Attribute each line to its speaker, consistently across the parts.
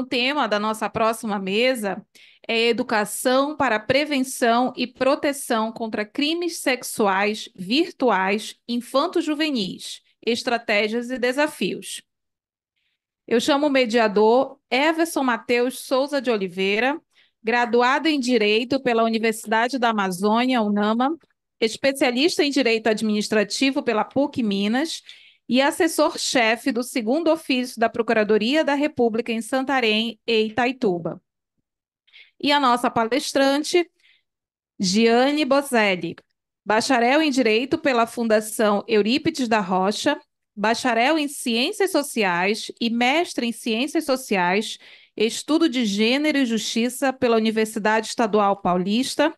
Speaker 1: O tema da nossa próxima mesa é Educação para Prevenção e Proteção contra Crimes Sexuais Virtuais Infanto-Juvenis Estratégias e Desafios. Eu chamo o mediador Everson Mateus Souza de Oliveira, graduado em Direito pela Universidade da Amazônia, UNAMA, especialista em Direito Administrativo pela PUC Minas e assessor-chefe do segundo ofício da Procuradoria da República em Santarém e Itaituba. E a nossa palestrante, Giane Boselli, bacharel em Direito pela Fundação Eurípides da Rocha, bacharel em Ciências Sociais e mestre em Ciências Sociais, estudo de Gênero e Justiça pela Universidade Estadual Paulista,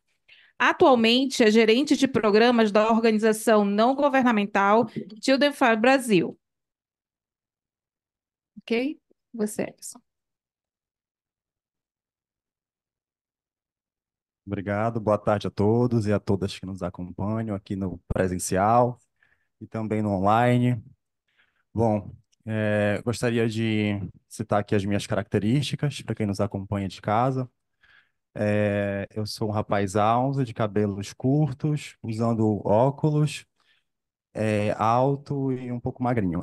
Speaker 1: Atualmente é gerente de programas da organização não governamental Children Brasil. Ok? Você, Edson.
Speaker 2: Obrigado, boa tarde a todos e a todas que nos acompanham aqui no presencial e também no online. Bom, é, gostaria de citar aqui as minhas características para quem nos acompanha de casa. É, eu sou um rapaz alto, de cabelos curtos, usando óculos, é, alto e um pouco magrinho.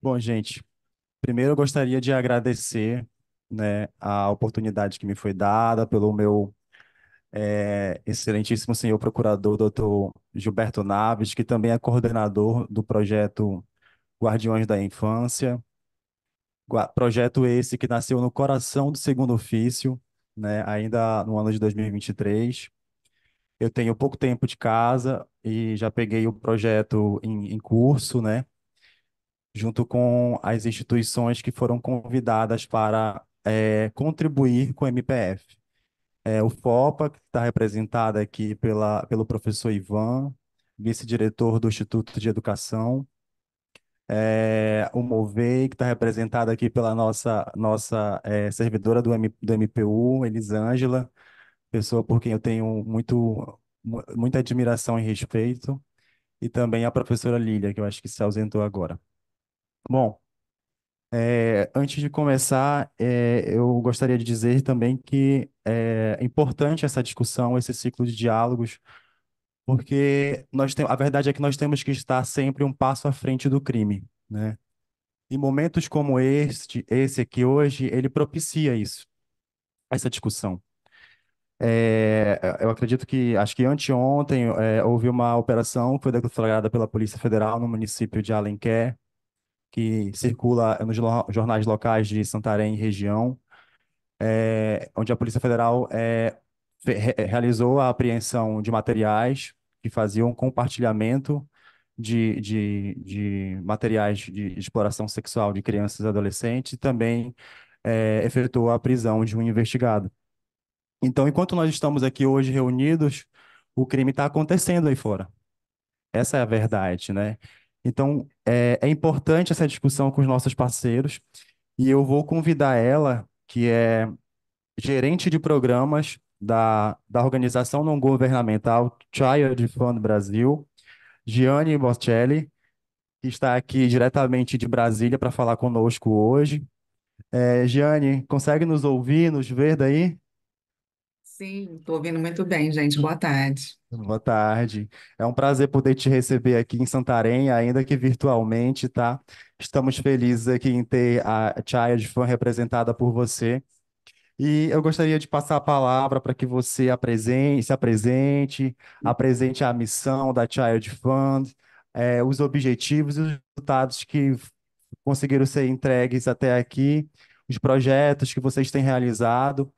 Speaker 2: Bom, gente, primeiro eu gostaria de agradecer, né, a oportunidade que me foi dada pelo meu é, excelentíssimo senhor procurador, doutor Gilberto Naves, que também é coordenador do projeto Guardiões da Infância. Projeto esse que nasceu no coração do segundo ofício, né, ainda no ano de 2023. Eu tenho pouco tempo de casa e já peguei o projeto em, em curso, né, junto com as instituições que foram convidadas para é, contribuir com o MPF. É, o FOPA, que está representado aqui pela, pelo professor Ivan, vice-diretor do Instituto de Educação, é, o Movei, que está representado aqui pela nossa, nossa é, servidora do, M, do MPU, Elisângela, pessoa por quem eu tenho muito, muita admiração e respeito, e também a professora Lília, que eu acho que se ausentou agora. Bom, é, antes de começar, é, eu gostaria de dizer também que é, é importante essa discussão, esse ciclo de diálogos, porque nós tem, a verdade é que nós temos que estar sempre um passo à frente do crime, né? E momentos como este, esse aqui hoje, ele propicia isso, essa discussão. É, eu acredito que, acho que anteontem, é, houve uma operação que foi declarada pela Polícia Federal no município de Alenquer, que circula nos jornais locais de Santarém e região, é, onde a Polícia Federal é, realizou a apreensão de materiais que faziam compartilhamento de, de, de materiais de exploração sexual de crianças e adolescentes e também é, efetuou a prisão de um investigado. Então, enquanto nós estamos aqui hoje reunidos, o crime está acontecendo aí fora. Essa é a verdade, né? Então, é, é, importante essa discussão com os nossos parceiros e eu vou convidar ela, que é gerente de programas da, da organização não governamental Child Fund Brasil, Gianni Bocelli, que está aqui diretamente de Brasília para falar conosco hoje. É, Gianni, consegue nos ouvir, nos ver daí?
Speaker 3: Sim, estou ouvindo muito bem, gente. Boa tarde.
Speaker 2: Boa tarde. É um prazer poder te receber aqui em Santarém, ainda que virtualmente, tá? Estamos felizes aqui em ter a Child Fan representada por você. E eu gostaria de passar a palavra para que você apresente, se apresente, apresente a missão da Child Fund, é, os objetivos e os resultados que conseguiram ser entregues até aqui, os projetos que vocês têm realizado,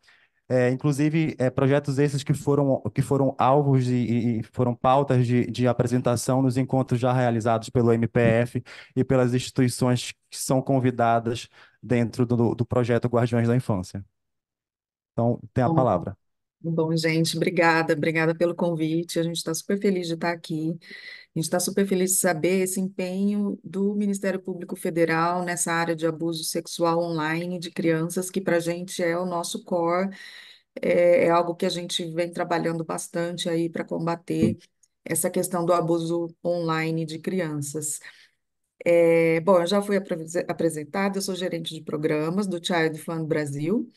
Speaker 2: é, inclusive é, projetos esses que foram, que foram alvos e, e foram pautas de, de apresentação nos encontros já realizados pelo MPF e pelas instituições que são convidadas dentro do, do projeto Guardiões da Infância. Então, tem a Bom, palavra.
Speaker 3: bom, gente, obrigada, obrigada pelo convite. A gente está super feliz de estar tá aqui. A gente está super feliz de saber esse empenho do Ministério Público Federal nessa área de abuso sexual online de crianças, que para a gente é o nosso core, é, é algo que a gente vem trabalhando bastante aí para combater essa questão do abuso online de crianças. É, bom, eu já fui apresentada, eu sou gerente de programas do Child Fund Brasil.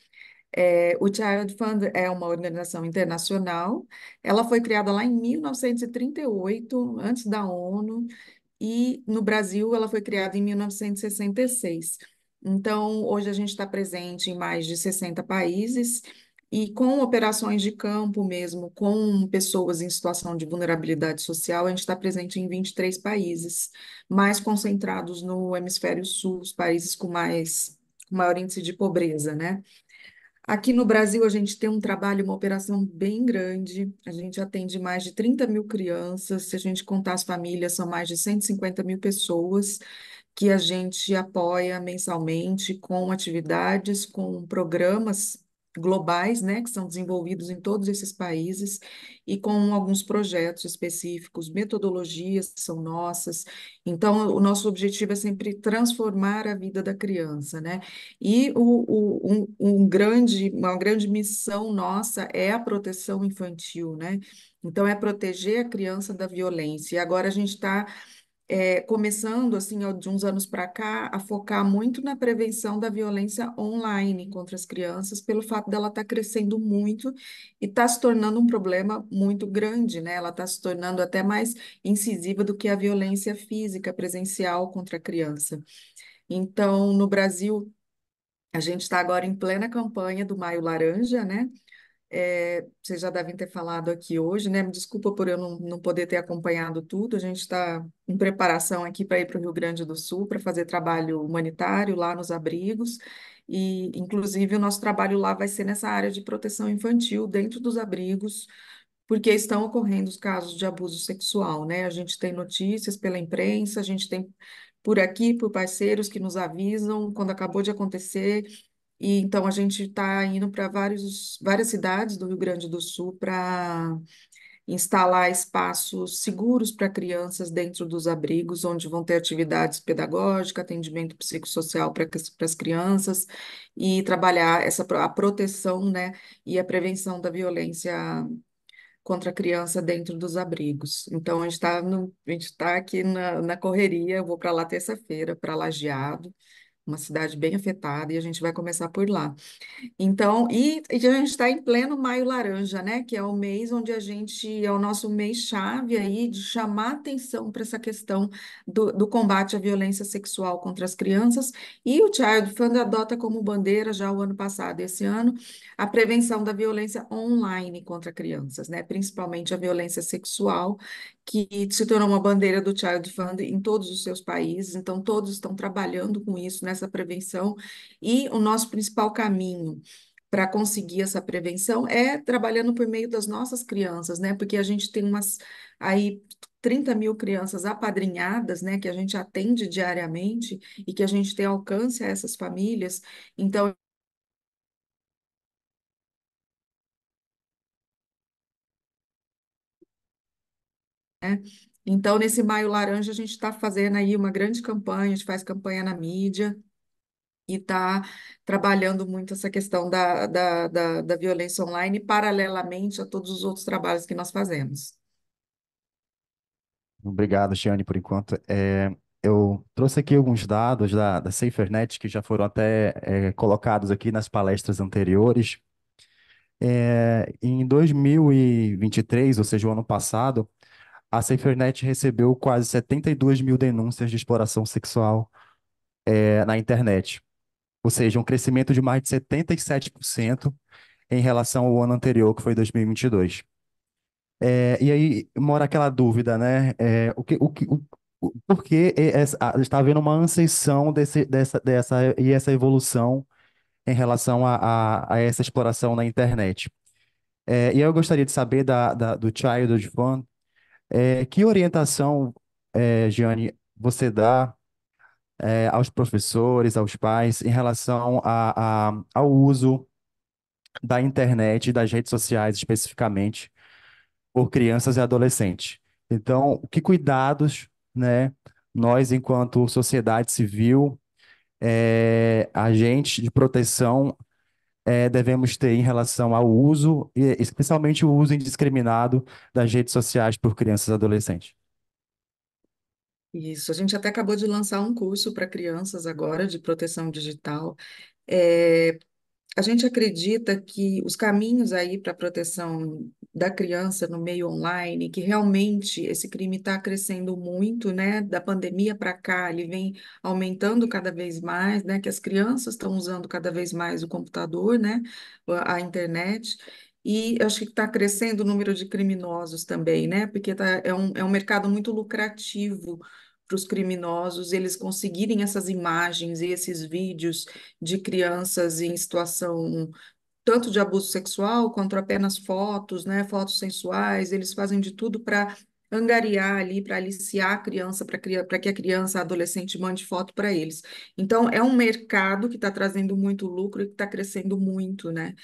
Speaker 3: É, o Child Fund é uma organização internacional. Ela foi criada lá em 1938, antes da ONU, e no Brasil ela foi criada em 1966. Então, hoje a gente está presente em mais de 60 países e com operações de campo mesmo, com pessoas em situação de vulnerabilidade social, a gente está presente em 23 países, mais concentrados no hemisfério sul, os países com mais maior índice de pobreza, né? Aqui no Brasil, a gente tem um trabalho, uma operação bem grande. A gente atende mais de 30 mil crianças. Se a gente contar as famílias, são mais de 150 mil pessoas que a gente apoia mensalmente com atividades, com programas globais, né, que são desenvolvidos em todos esses países e com alguns projetos específicos, metodologias que são nossas. Então, o nosso objetivo é sempre transformar a vida da criança, né? E o, o, um, um grande, uma grande missão nossa é a proteção infantil, né? Então, é proteger a criança da violência. E agora a gente está é, começando, assim, de uns anos para cá, a focar muito na prevenção da violência online contra as crianças, pelo fato dela estar tá crescendo muito e está se tornando um problema muito grande, né? Ela está se tornando até mais incisiva do que a violência física presencial contra a criança. Então, no Brasil, a gente está agora em plena campanha do Maio Laranja, né? É, vocês já devem ter falado aqui hoje, né? Me desculpa por eu não, não poder ter acompanhado tudo. A gente está em preparação aqui para ir para o Rio Grande do Sul para fazer trabalho humanitário lá nos abrigos. E, inclusive, o nosso trabalho lá vai ser nessa área de proteção infantil, dentro dos abrigos, porque estão ocorrendo os casos de abuso sexual, né? A gente tem notícias pela imprensa, a gente tem por aqui, por parceiros que nos avisam quando acabou de acontecer e então a gente está indo para várias cidades do Rio Grande do Sul para instalar espaços seguros para crianças dentro dos abrigos, onde vão ter atividades pedagógicas, atendimento psicossocial para as crianças e trabalhar essa a proteção, né, e a prevenção da violência contra a criança dentro dos abrigos. Então a gente está tá aqui na, na correria, eu vou para lá terça-feira para Lajeado uma cidade bem afetada, e a gente vai começar por lá. Então, e, e a gente está em pleno Maio Laranja, né? Que é o mês onde a gente, é o nosso mês-chave aí de chamar atenção para essa questão do, do combate à violência sexual contra as crianças. E o Child Fund adota como bandeira já o ano passado, esse ano, a prevenção da violência online contra crianças, né? Principalmente a violência sexual, que se tornou uma bandeira do Child Fund em todos os seus países, então todos estão trabalhando com isso, nessa prevenção, e o nosso principal caminho para conseguir essa prevenção é trabalhando por meio das nossas crianças, né? Porque a gente tem umas aí 30 mil crianças apadrinhadas, né? Que a gente atende diariamente e que a gente tem alcance a essas famílias. Então Né? Então, nesse Maio Laranja, a gente está fazendo aí uma grande campanha, a gente faz campanha na mídia e está trabalhando muito essa questão da, da, da, da violência online, paralelamente a todos os outros trabalhos que nós fazemos.
Speaker 2: Obrigado, Giane, por enquanto. É, eu trouxe aqui alguns dados da, da SaferNet que já foram até é, colocados aqui nas palestras anteriores. É, em 2023, ou seja, o ano passado, a SaferNet recebeu quase 72 mil denúncias de exploração sexual é, na internet, ou seja, um crescimento de mais de 77% em relação ao ano anterior, que foi 2022. É, e aí mora aquela dúvida, né? É, o que, o que, o, por que está havendo uma ascensão desse, dessa, dessa e essa evolução em relação a, a, a essa exploração na internet? É, e aí eu gostaria de saber da, da, do Child Fund é, que orientação, é, Gianni, você dá é, aos professores, aos pais, em relação a, a, ao uso da internet e das redes sociais, especificamente, por crianças e adolescentes? Então, que cuidados, né, nós, enquanto sociedade civil, é, agentes de proteção é, devemos ter em relação ao uso, especialmente o uso indiscriminado das redes sociais por crianças e adolescentes.
Speaker 3: Isso, a gente até acabou de lançar um curso para crianças agora de proteção digital. É, a gente acredita que os caminhos aí para a proteção da criança no meio online, que realmente esse crime está crescendo muito, né? Da pandemia para cá, ele vem aumentando cada vez mais, né? Que as crianças estão usando cada vez mais o computador, né? A internet. E acho que está crescendo o número de criminosos também, né? Porque tá, é, um, é um mercado muito lucrativo para os criminosos eles conseguirem essas imagens e esses vídeos de crianças em situação tanto de abuso sexual quanto apenas fotos, né, fotos sensuais, eles fazem de tudo para angariar ali, para aliciar a criança, para que a criança, a adolescente mande foto para eles. Então, é um mercado que está trazendo muito lucro e que está crescendo muito, né?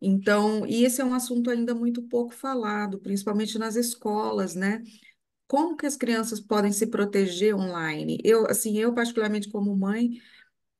Speaker 3: Então, e esse é um assunto ainda muito pouco falado, principalmente nas escolas, né? Como que as crianças podem se proteger online? Eu, assim, eu particularmente como mãe,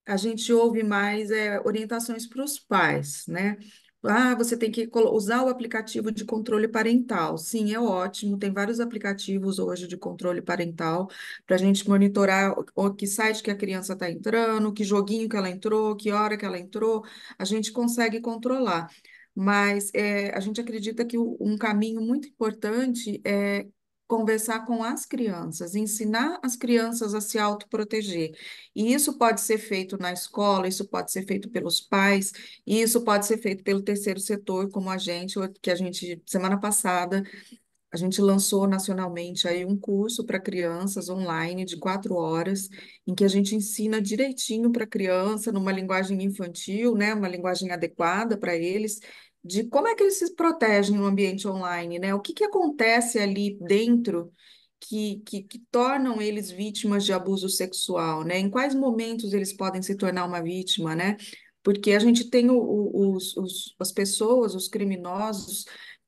Speaker 3: a gente ouve mais é, orientações para os pais, né? Ah, você tem que usar o aplicativo de controle parental. Sim, é ótimo. Tem vários aplicativos hoje de controle parental para a gente monitorar o, o, que site que a criança está entrando, que joguinho que ela entrou, que hora que ela entrou. A gente consegue controlar. Mas é, a gente acredita que um caminho muito importante é conversar com as crianças, ensinar as crianças a se autoproteger. E isso pode ser feito na escola, isso pode ser feito pelos pais, e isso pode ser feito pelo terceiro setor, como a gente, que a gente, semana passada, a gente lançou nacionalmente aí um curso para crianças online de quatro horas, em que a gente ensina direitinho para a criança, numa linguagem infantil, né, uma linguagem adequada para eles, de como é que eles se protegem no ambiente online, né? O que, que acontece ali dentro que, que, que tornam eles vítimas de abuso sexual, né? Em quais momentos eles podem se tornar uma vítima, né? Porque a gente tem o, o, os, os, as pessoas, os criminosos,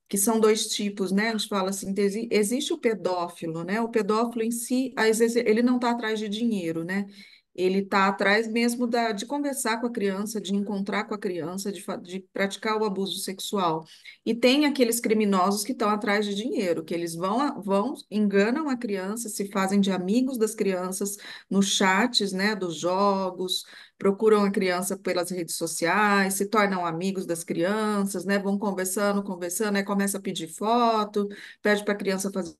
Speaker 3: que são dois tipos, né? A gente fala assim, existe o pedófilo, né? O pedófilo em si, às vezes ele não está atrás de dinheiro, né? ele está atrás mesmo da, de conversar com a criança, de encontrar com a criança, de, de praticar o abuso sexual. E tem aqueles criminosos que estão atrás de dinheiro, que eles vão, vão, enganam a criança, se fazem de amigos das crianças nos chats, né, dos jogos, procuram a criança pelas redes sociais, se tornam amigos das crianças, né, vão conversando, conversando, aí começa a pedir foto, pede para a criança fazer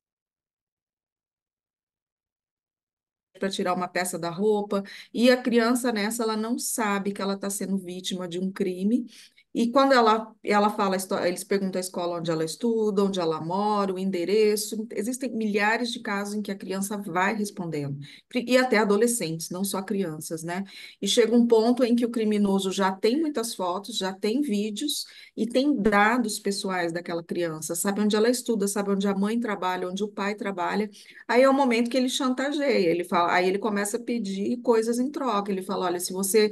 Speaker 3: para tirar uma peça da roupa, e a criança nessa ela não sabe que ela está sendo vítima de um crime e quando ela, ela fala, eles perguntam a escola onde ela estuda, onde ela mora, o endereço. Existem milhares de casos em que a criança vai respondendo. E até adolescentes, não só crianças, né? E chega um ponto em que o criminoso já tem muitas fotos, já tem vídeos e tem dados pessoais daquela criança. Sabe onde ela estuda, sabe onde a mãe trabalha, onde o pai trabalha. Aí é o momento que ele chantageia, ele fala, aí ele começa a pedir coisas em troca. Ele fala: olha, se você.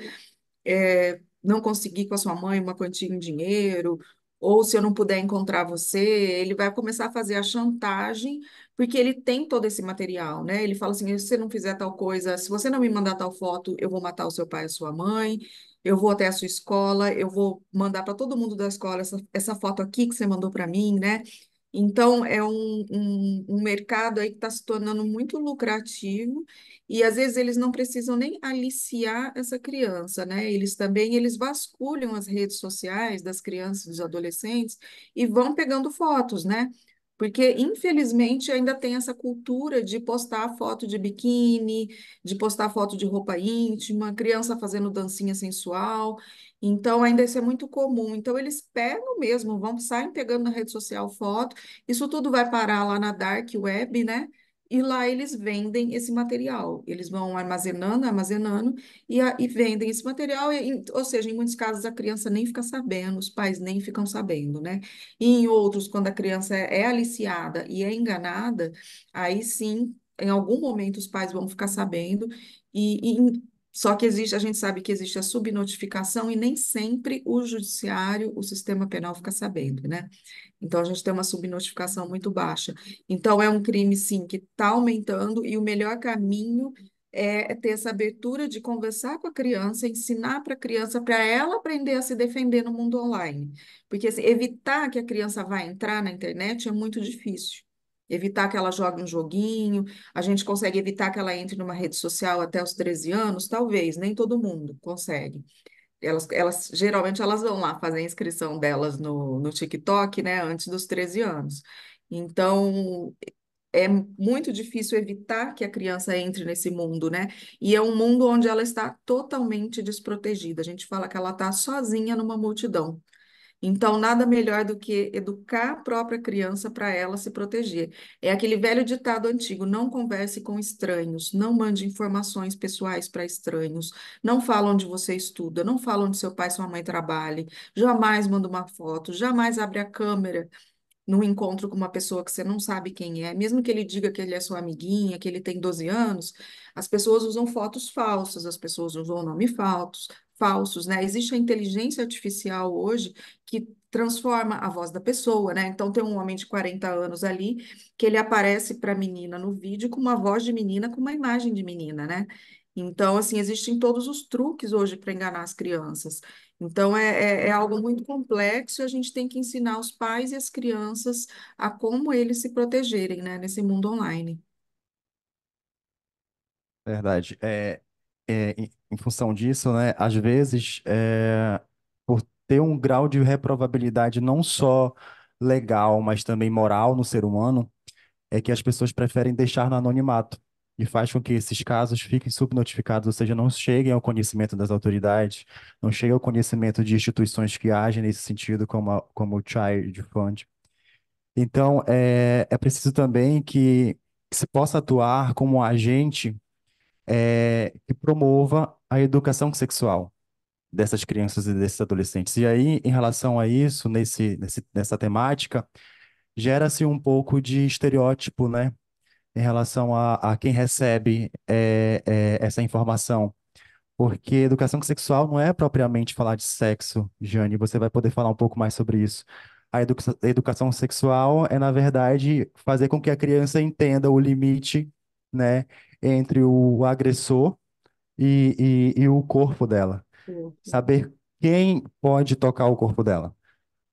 Speaker 3: É, não conseguir com a sua mãe uma quantia em dinheiro, ou se eu não puder encontrar você, ele vai começar a fazer a chantagem, porque ele tem todo esse material, né? Ele fala assim: se você não fizer tal coisa, se você não me mandar tal foto, eu vou matar o seu pai e a sua mãe, eu vou até a sua escola, eu vou mandar para todo mundo da escola essa, essa foto aqui que você mandou para mim, né? Então, é um, um, um mercado aí que está se tornando muito lucrativo e às vezes eles não precisam nem aliciar essa criança, né? Eles também eles vasculham as redes sociais das crianças, dos adolescentes e vão pegando fotos, né? Porque, infelizmente, ainda tem essa cultura de postar foto de biquíni, de postar foto de roupa íntima, criança fazendo dancinha sensual. Então, ainda isso é muito comum. Então, eles pegam mesmo, vão, sair pegando na rede social foto. Isso tudo vai parar lá na dark web, né? e lá eles vendem esse material. Eles vão armazenando, armazenando e, a, e vendem esse material. E, ou seja, em muitos casos a criança nem fica sabendo, os pais nem ficam sabendo, né? E em outros, quando a criança é, é aliciada e é enganada, aí sim, em algum momento os pais vão ficar sabendo e, e só que existe, a gente sabe que existe a subnotificação e nem sempre o judiciário, o sistema penal fica sabendo, né? Então a gente tem uma subnotificação muito baixa. Então é um crime sim que está aumentando e o melhor caminho é, é ter essa abertura de conversar com a criança, ensinar para a criança, para ela aprender a se defender no mundo online. Porque assim, evitar que a criança vá entrar na internet é muito difícil evitar que ela jogue um joguinho, a gente consegue evitar que ela entre numa rede social até os 13 anos? Talvez, nem todo mundo consegue. Elas, elas geralmente elas vão lá fazer a inscrição delas no, no TikTok, né, antes dos 13 anos. Então, é muito difícil evitar que a criança entre nesse mundo, né? E é um mundo onde ela está totalmente desprotegida. A gente fala que ela está sozinha numa multidão. Então, nada melhor do que educar a própria criança para ela se proteger. É aquele velho ditado antigo: não converse com estranhos, não mande informações pessoais para estranhos, não fala onde você estuda, não fala onde seu pai e sua mãe trabalhem, jamais manda uma foto, jamais abre a câmera num encontro com uma pessoa que você não sabe quem é, mesmo que ele diga que ele é sua amiguinha, que ele tem 12 anos, as pessoas usam fotos falsas, as pessoas usam nome falsos, falsos, né? Existe a inteligência artificial hoje que transforma a voz da pessoa, né? Então tem um homem de 40 anos ali que ele aparece para a menina no vídeo com uma voz de menina, com uma imagem de menina, né? Então, assim, existem todos os truques hoje para enganar as crianças. Então, é, é, é, algo muito complexo e a gente tem que ensinar os pais e as crianças a como eles se protegerem, né, nesse mundo online.
Speaker 2: Verdade. É, é, em função disso, né, às vezes, é, por ter um grau de reprovabilidade não só legal, mas também moral no ser humano, é que as pessoas preferem deixar no anonimato e faz com que esses casos fiquem subnotificados, ou seja, não cheguem ao conhecimento das autoridades, não cheguem ao conhecimento de instituições que agem nesse sentido, como, a, como o Child Fund. Então, é, é preciso também que se possa atuar como agente é, que promova a educação sexual dessas crianças e desses adolescentes. E aí, em relação a isso, nesse, nesse nessa temática, gera-se um pouco de estereótipo, né? Em relação a, a quem recebe é, é, essa informação. Porque educação sexual não é propriamente falar de sexo, Jane, você vai poder falar um pouco mais sobre isso. A educa educação sexual é, na verdade, fazer com que a criança entenda o limite né, entre o agressor e, e, e o corpo dela. Saber quem pode tocar o corpo dela.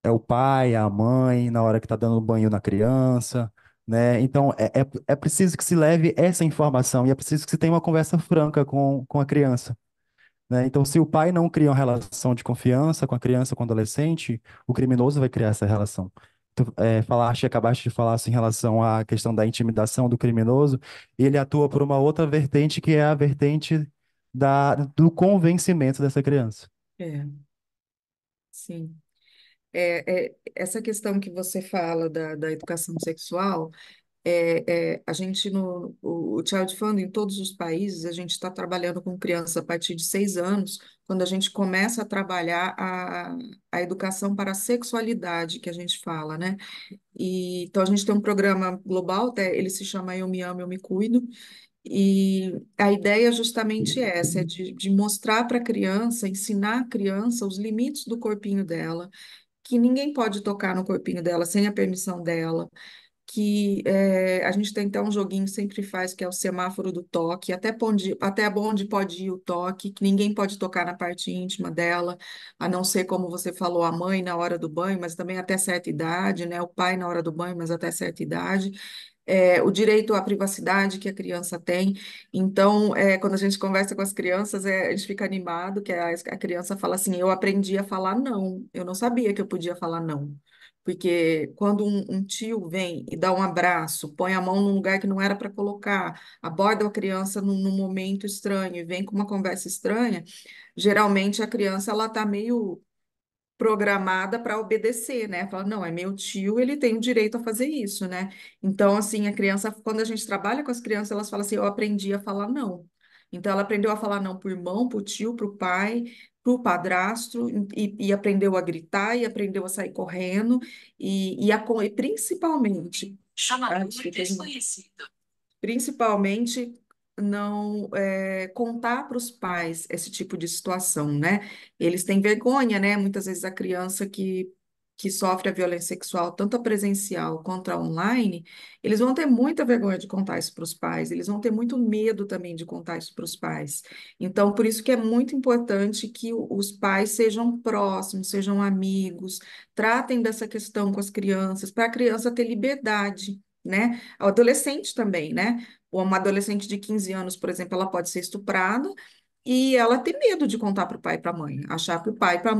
Speaker 2: É o pai, a mãe, na hora que está dando banho na criança, né? Então, é, é, é, preciso que se leve essa informação e é preciso que se tenha uma conversa franca com, com a criança. Né? Então, se o pai não cria uma relação de confiança com a criança, com o adolescente, o criminoso vai criar essa relação tu é, falaste, acabaste de falar assim, em relação à questão da intimidação do criminoso, ele atua por uma outra vertente, que é a vertente da, do convencimento dessa criança.
Speaker 3: É. Sim. É, é, essa questão que você fala da, da educação sexual é, é, a gente, no o, o Child Fund, em todos os países, a gente está trabalhando com criança a partir de seis anos, quando a gente começa a trabalhar a, a educação para a sexualidade, que a gente fala, né? E, então, a gente tem um programa global, até, ele se chama Eu Me Amo, Eu Me Cuido, e a ideia é justamente essa, é de, de mostrar para a criança, ensinar a criança os limites do corpinho dela, que ninguém pode tocar no corpinho dela sem a permissão dela, que é, a gente tem até um joguinho sempre faz, que é o semáforo do toque, até onde, até onde pode ir o toque, que ninguém pode tocar na parte íntima dela, a não ser, como você falou, a mãe na hora do banho, mas também até certa idade, né? O pai na hora do banho, mas até certa idade. É, o direito à privacidade que a criança tem. Então, é, quando a gente conversa com as crianças, é, a gente fica animado, que a, a criança fala assim, eu aprendi a falar não, eu não sabia que eu podia falar não. Porque quando um, um, tio vem e dá um abraço, põe a mão num lugar que não era para colocar, aborda a criança num, num, momento estranho e vem com uma conversa estranha, geralmente a criança ela está meio programada para obedecer, né? Fala, não, é meu tio, ele tem o direito a fazer isso, né? Então, assim, a criança, quando a gente trabalha com as crianças, elas falam assim, eu aprendi a falar não. Então, ela aprendeu a falar não para o irmão, para o tio, para o pai, para o padrasto e, e, aprendeu a gritar e aprendeu a sair correndo e, e, a, e principalmente tá desconhecido. Principalmente não é, contar para os pais esse tipo de situação, né? Eles têm vergonha, né? Muitas vezes a criança que que sofre a violência sexual, tanto a presencial quanto a online, eles vão ter muita vergonha de contar isso para os pais, eles vão ter muito medo também de contar isso para os pais. Então, por isso que é muito importante que os pais sejam próximos, sejam amigos, tratem dessa questão com as crianças, para a criança ter liberdade. Né? O adolescente também, né? Uma adolescente de 15 anos, por exemplo, ela pode ser estuprada, e ela tem medo de contar para o pai e para a mãe, achar que o pai para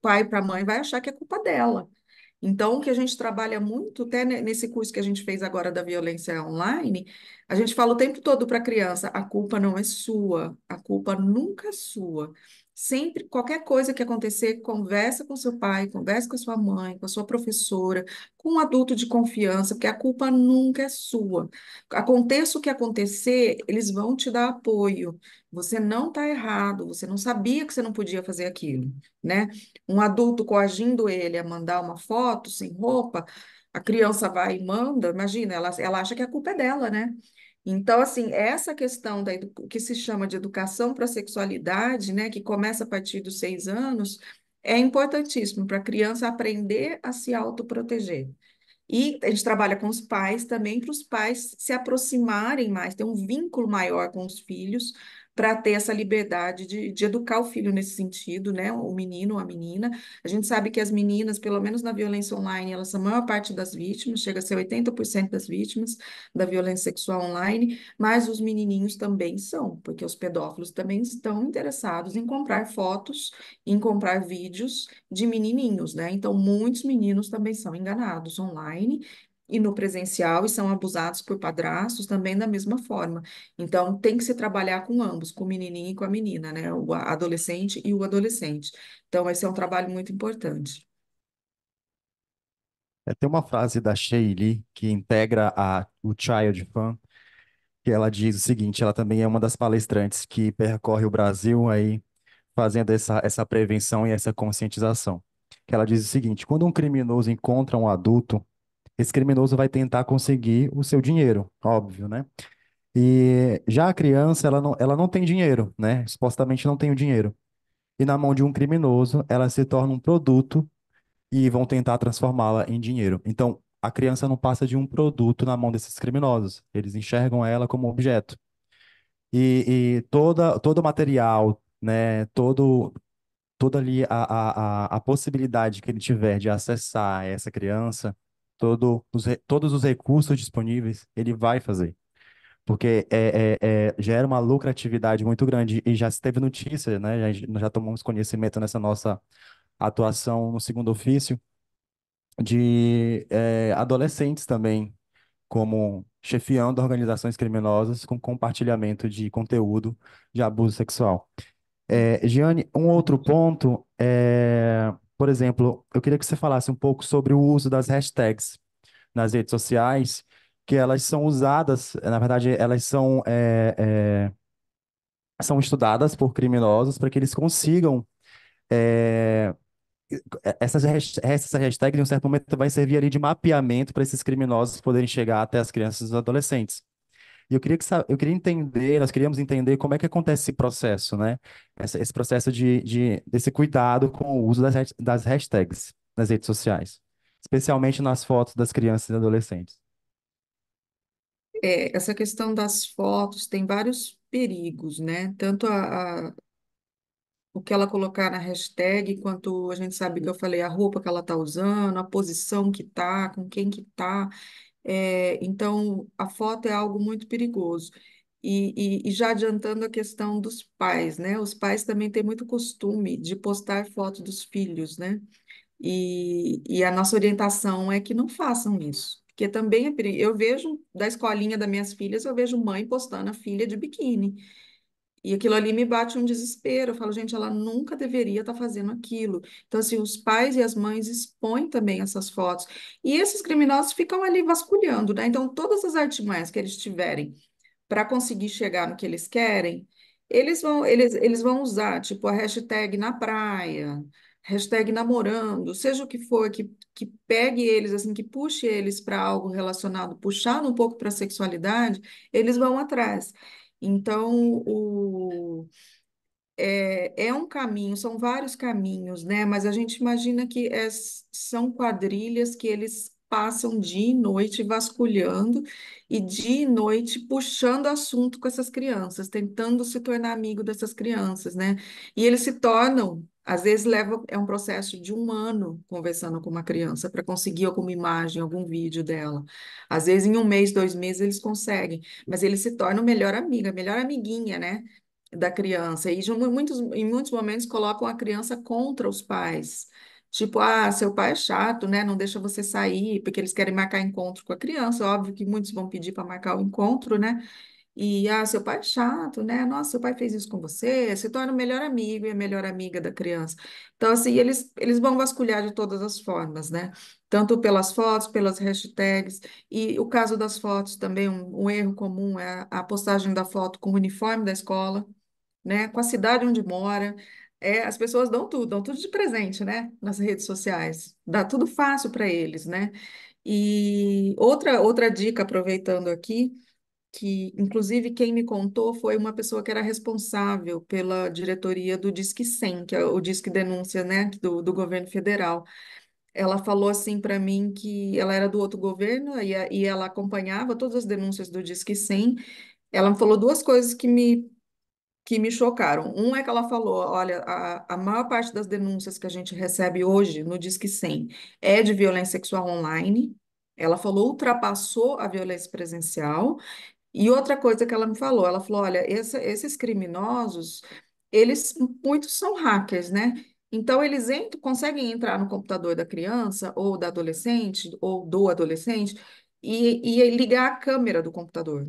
Speaker 3: pai para a mãe vai achar que é culpa dela. Então, o que a gente trabalha muito, até nesse curso que a gente fez agora da violência online, a gente fala o tempo todo para a criança: a culpa não é sua, a culpa nunca é sua. Sempre, qualquer coisa que acontecer, conversa com seu pai, conversa com a sua mãe, com a sua professora, com um adulto de confiança, porque a culpa nunca é sua. Aconteça o que acontecer, eles vão te dar apoio. Você não está errado, você não sabia que você não podia fazer aquilo, né? Um adulto coagindo ele a mandar uma foto sem roupa, a criança vai e manda, imagina, ela, ela acha que a culpa é dela, né? Então, assim, essa questão da que se chama de educação para a sexualidade, né, que começa a partir dos seis anos, é importantíssimo para a criança aprender a se autoproteger. E a gente trabalha com os pais também, para os pais se aproximarem mais, ter um vínculo maior com os filhos, para ter essa liberdade de, de, educar o filho nesse sentido, né? O menino a menina. A gente sabe que as meninas, pelo menos na violência online, elas são a maior parte das vítimas, chega a ser 80% das vítimas da violência sexual online, mas os menininhos também são, porque os pedófilos também estão interessados em comprar fotos, em comprar vídeos de menininhos, né? Então, muitos meninos também são enganados online e no presencial e são abusados por padrastos também da mesma forma. Então, tem que se trabalhar com ambos, com o menininho e com a menina, né? O adolescente e o adolescente. Então, esse é um trabalho muito importante.
Speaker 2: É, tem uma frase da Shaylee que integra a, o Child Fan, que ela diz o seguinte, ela também é uma das palestrantes que percorre o Brasil aí fazendo essa, essa prevenção e essa conscientização. Que ela diz o seguinte, quando um criminoso encontra um adulto, esse criminoso vai tentar conseguir o seu dinheiro, óbvio, né? E já a criança, ela não, ela não tem dinheiro, né? Supostamente não tem o dinheiro. E na mão de um criminoso, ela se torna um produto e vão tentar transformá-la em dinheiro. Então, a criança não passa de um produto na mão desses criminosos. Eles enxergam ela como objeto. E, e toda, todo o material, né, todo, toda ali a, a, a possibilidade que ele tiver de acessar essa criança todo os, todos os recursos disponíveis, ele vai fazer. Porque é, é, é, gera uma lucratividade muito grande e já teve notícia, né? Já, já tomamos conhecimento nessa nossa atuação no segundo ofício de é, adolescentes também como chefiando organizações criminosas com compartilhamento de conteúdo de abuso sexual. É, Giane, um outro ponto é por exemplo, eu queria que você falasse um pouco sobre o uso das hashtags nas redes sociais, que elas são usadas, eh, na verdade, elas são, é, é, são estudadas por criminosos para que eles consigam. É, essas, essas hashtags, em um certo momento, vai servir ali de mapeamento para esses criminosos poderem chegar até as crianças e os adolescentes. E eu queria, que, eu queria entender, nós queríamos entender como é que acontece esse processo, né? Esse, esse processo de, de, desse cuidado com o uso das, das hashtags nas redes sociais, especialmente nas fotos das crianças e adolescentes.
Speaker 3: É, essa questão das fotos tem vários perigos, né? Tanto a, a, o que ela colocar na hashtag, quanto a gente sabe que eu falei, a roupa que ela está usando, a posição que está, com quem que está. É, então, a foto é algo muito perigoso. E, e, e, já adiantando a questão dos pais, né? Os pais também têm muito costume de postar foto dos filhos, né? E, e a nossa orientação é que não façam isso. Porque também é eu vejo da escolinha das minhas filhas, eu vejo mãe postando a filha de biquíni. E aquilo ali me bate um desespero. Eu falo, gente, ela nunca deveria estar tá fazendo aquilo. Então, assim, os pais e as mães expõem também essas fotos. E esses criminosos ficam ali vasculhando, né? Então, todas as artimanhas que eles tiverem para conseguir chegar no que eles querem, eles vão, eles, eles vão usar, tipo, a hashtag na praia, hashtag namorando, seja o que for, que, que pegue eles, assim, que puxe eles para algo relacionado, puxar um pouco para a sexualidade, eles vão atrás. Então, o, é, é, um caminho, são vários caminhos, né? Mas a gente imagina que é, são quadrilhas que eles passam dia e noite vasculhando e dia e noite puxando assunto com essas crianças, tentando se tornar amigo dessas crianças, né? E eles se tornam às vezes leva é um processo de um ano conversando com uma criança para conseguir alguma imagem, algum vídeo dela. Às vezes em um mês, dois meses eles conseguem, mas eles se tornam melhor amiga, melhor amiguinha, né, da criança. E muitos, em muitos momentos colocam a criança contra os pais. Tipo, ah, seu pai é chato, né? Não deixa você sair, porque eles querem marcar encontro com a criança. Óbvio que muitos vão pedir para marcar o encontro, né? E, ah, seu pai é chato, né? Nossa, seu pai fez isso com você. Se torna o melhor amigo e a melhor amiga da criança. Então, assim, eles, eles vão vasculhar de todas as formas, né? Tanto pelas fotos, pelas hashtags. E o caso das fotos também, um, um erro comum é a, a postagem da foto com o uniforme da escola, né? Com a cidade onde mora. É, as pessoas dão tudo, dão tudo de presente, né? Nas redes sociais. Dá tudo fácil para eles, né? E outra, outra dica, aproveitando aqui que inclusive quem me contou foi uma pessoa que era responsável pela diretoria do Disque 100, que é o Disque Denúncia, né, do, do governo federal. Ela falou assim para mim que ela era do outro governo e, e ela acompanhava todas as denúncias do Disque 100. Ela me falou duas coisas que me que me chocaram. Um é que ela falou, olha, a, a maior parte das denúncias que a gente recebe hoje no Disque 100 é de violência sexual online, ela falou ultrapassou a violência presencial e outra coisa que ela me falou, ela falou, olha, essa, esses criminosos, eles muitos são hackers, né? Então eles entram, conseguem entrar no computador da criança ou da adolescente ou do adolescente e, e ligar a câmera do computador.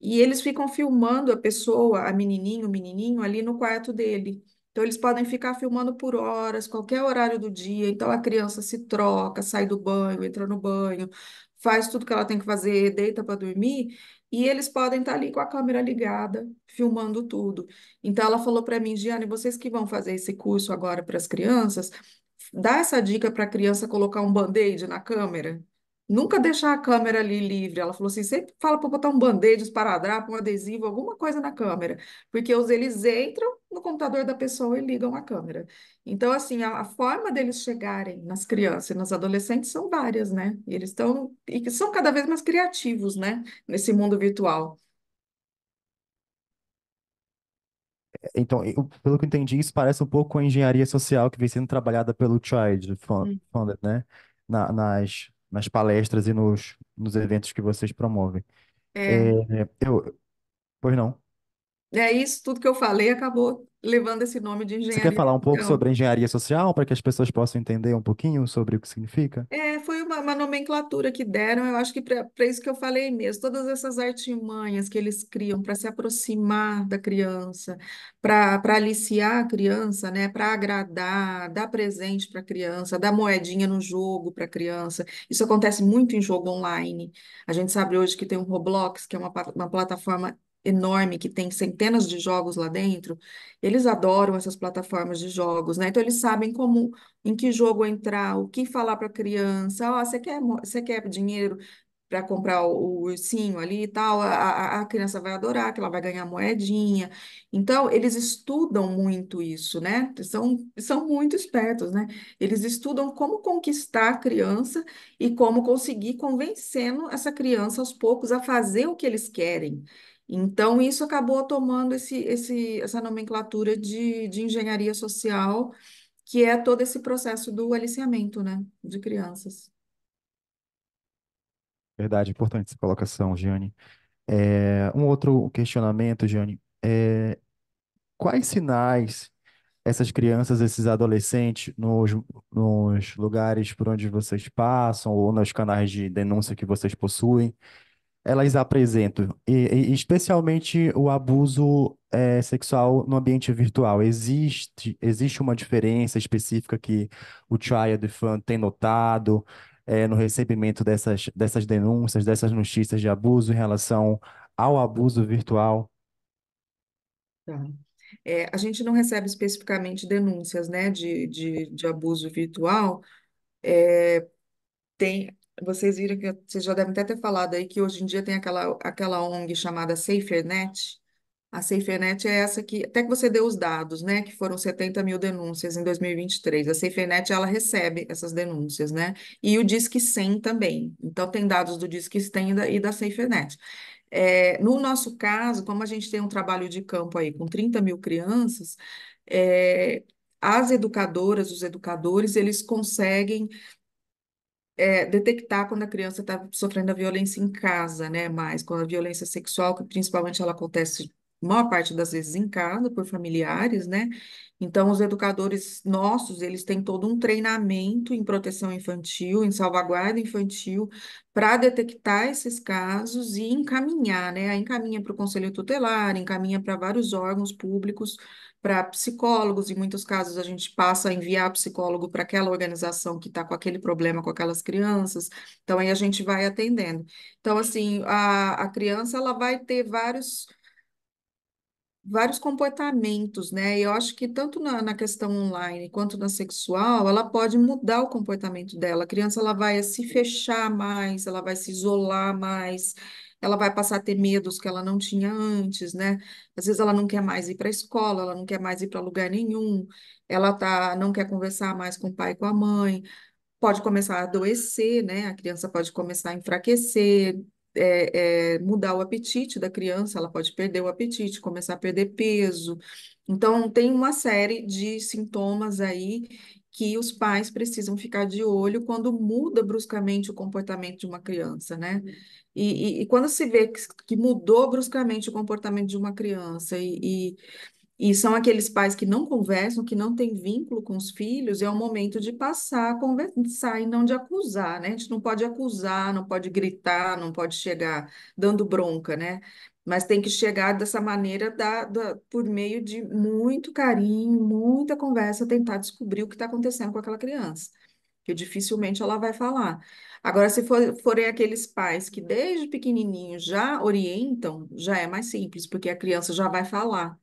Speaker 3: E eles ficam filmando a pessoa, a menininha, o menininho ali no quarto dele. Então, eles podem ficar filmando por horas, qualquer horário do dia. Então, a criança se troca, sai do banho, entra no banho, faz tudo que ela tem que fazer, deita para dormir. E eles podem estar tá ali com a câmera ligada, filmando tudo. Então, ela falou para mim, Giane, vocês que vão fazer esse curso agora para as crianças, dá essa dica para a criança colocar um band-aid na câmera Nunca deixar a câmera ali livre. Ela falou assim: sempre fala para botar um band-aid, esparadrapo, um adesivo, alguma coisa na câmera. Porque os, eles entram no computador da pessoa e ligam a câmera. Então, assim, a, a forma deles chegarem nas crianças e nos adolescentes são várias, né? E eles estão. E que são cada vez mais criativos, né? Nesse mundo virtual.
Speaker 2: É, então, eu- pelo que eu entendi, isso parece um pouco com a engenharia social que vem sendo trabalhada pelo Child Fun- hum. né? Na- nas, nas palestras e nos, nos eventos que vocês promovem. É. É, eu, pois não.
Speaker 3: É isso, tudo que eu falei acabou levando esse nome de engenharia. Você quer falar um pouco sobre
Speaker 2: engenharia social, para que as pessoas possam entender um pouquinho sobre o que significa?
Speaker 3: É, foi uma, uma nomenclatura que deram, eu acho que para isso que eu falei mesmo, todas essas artimanhas que eles criam para se aproximar da criança, para aliciar a criança, né, para agradar, dar presente para a criança, dar moedinha no jogo para a criança. Isso acontece muito em jogo online. A gente sabe hoje que tem o Roblox, que é uma, uma plataforma enorme que tem centenas de jogos lá dentro, eles adoram essas plataformas de jogos, né? Então eles sabem como, em que jogo entrar, o que falar para a criança, ó, oh, você quer, você quer dinheiro para comprar o, o ursinho ali e tal, a, a, criança vai adorar, que ela vai ganhar moedinha. Então, eles estudam muito isso, né? São, são muito espertos, né? Eles estudam como conquistar a criança e como conseguir convencendo essa criança aos poucos a fazer o que eles querem. Então, isso acabou tomando esse, esse, essa nomenclatura de, de engenharia social, que é todo esse processo do aliciamento, né, de crianças.
Speaker 2: Verdade, importante essa colocação, Giane. É, um outro questionamento, Giane, é quais sinais essas crianças, esses adolescentes, nos, nos lugares por onde vocês passam ou nos canais de denúncia que vocês possuem, eh, elas apresentam, e, e especialmente o abuso é, sexual no ambiente virtual. Existe, existe uma diferença específica que o triad fan tem notado é, no recebimento dessas, dessas denúncias, dessas notícias de abuso em relação ao abuso virtual?
Speaker 3: Tá. É, a gente não recebe especificamente denúncias, né, de, de, de abuso virtual. É, tem, vocês viram que vocês já devem até ter falado aí que hoje em dia tem aquela, aquela ONG chamada SaferNet. A SaferNet é essa que, até que você deu os dados, né, que foram 70 mil denúncias em 2023. A SaferNet, ela recebe essas denúncias, né, e o Disque 100 também. Então, tem dados do Disque 100 e da, SaferNet. É, no nosso caso, como a gente tem um trabalho de campo aí com 30 mil crianças, é, as educadoras, os educadores, eles conseguem é, detectar quando a criança está sofrendo a violência em casa, né? Mas quando a violência sexual, que principalmente ela acontece maior parte das vezes em casa, por familiares, né? Então, os educadores nossos, eles têm todo um treinamento em proteção infantil, em salvaguarda infantil, para detectar esses casos e encaminhar, né? encaminha para o Conselho Tutelar, encaminha para vários órgãos públicos para psicólogos, em muitos casos a gente passa a enviar psicólogo para aquela organização que está com aquele problema com aquelas crianças, então aí a gente vai atendendo. Então, assim, a, a criança ela vai ter vários vários comportamentos, né? Eu acho que tanto na, na, questão online quanto na sexual, ela pode mudar o comportamento dela. A criança ela vai se fechar mais, ela vai se isolar mais, ela vai passar a ter medos que ela não tinha antes, né? Às vezes ela não quer mais ir para a escola, ela não quer mais ir para lugar nenhum, ela tá, não quer conversar mais com o pai e com a mãe, pode começar a adoecer, né? A criança pode começar a enfraquecer, é, é, mudar o apetite da criança, ela pode perder o apetite, começar a perder peso. Então, tem uma série de sintomas aí que os pais precisam ficar de olho quando muda bruscamente o comportamento de uma criança, né? Uhum. E, e, e quando se vê que, que, mudou bruscamente o comportamento de uma criança e, e, e são aqueles pais que não conversam, que não têm vínculo com os filhos, é o momento de passar a conversar e não de acusar, né? A gente não pode acusar, não pode gritar, não pode chegar dando bronca, né? mas tem que chegar dessa maneira da, da, por meio de muito carinho, muita conversa, tentar descobrir o que está acontecendo com aquela criança, que dificilmente ela vai falar. Agora, se for, forem aqueles pais que desde pequenininho já orientam, já é mais simples, porque a criança já vai falar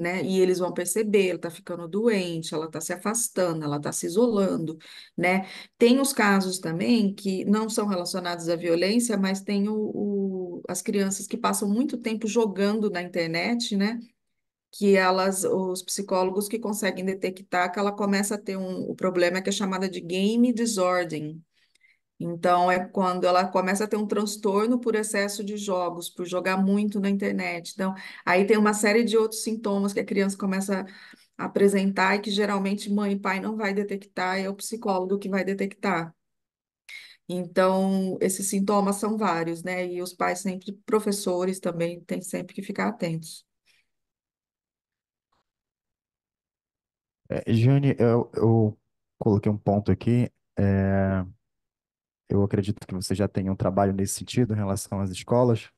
Speaker 3: né? E eles vão perceber, ela está ficando doente, ela está se afastando, ela está se isolando, né? Tem os casos também que não são relacionados à violência, mas tem o, o as crianças que passam muito tempo jogando na internet, né? Que elas, os psicólogos que conseguem detectar que ela começa a ter um, o problema que é chamada de game disorder então, é quando ela começa a ter um transtorno por excesso de jogos, por jogar muito na internet. Então, aí tem uma série de outros sintomas que a criança começa a apresentar e que geralmente mãe e pai não vai detectar, é o psicólogo que vai detectar. Então, esses sintomas são vários, né? E os pais sempre, professores também, têm sempre que ficar atentos.
Speaker 2: É, Jane, eu, eu coloquei um ponto aqui. É... Eu acredito que você já tenha um trabalho nesse sentido em relação às escolas.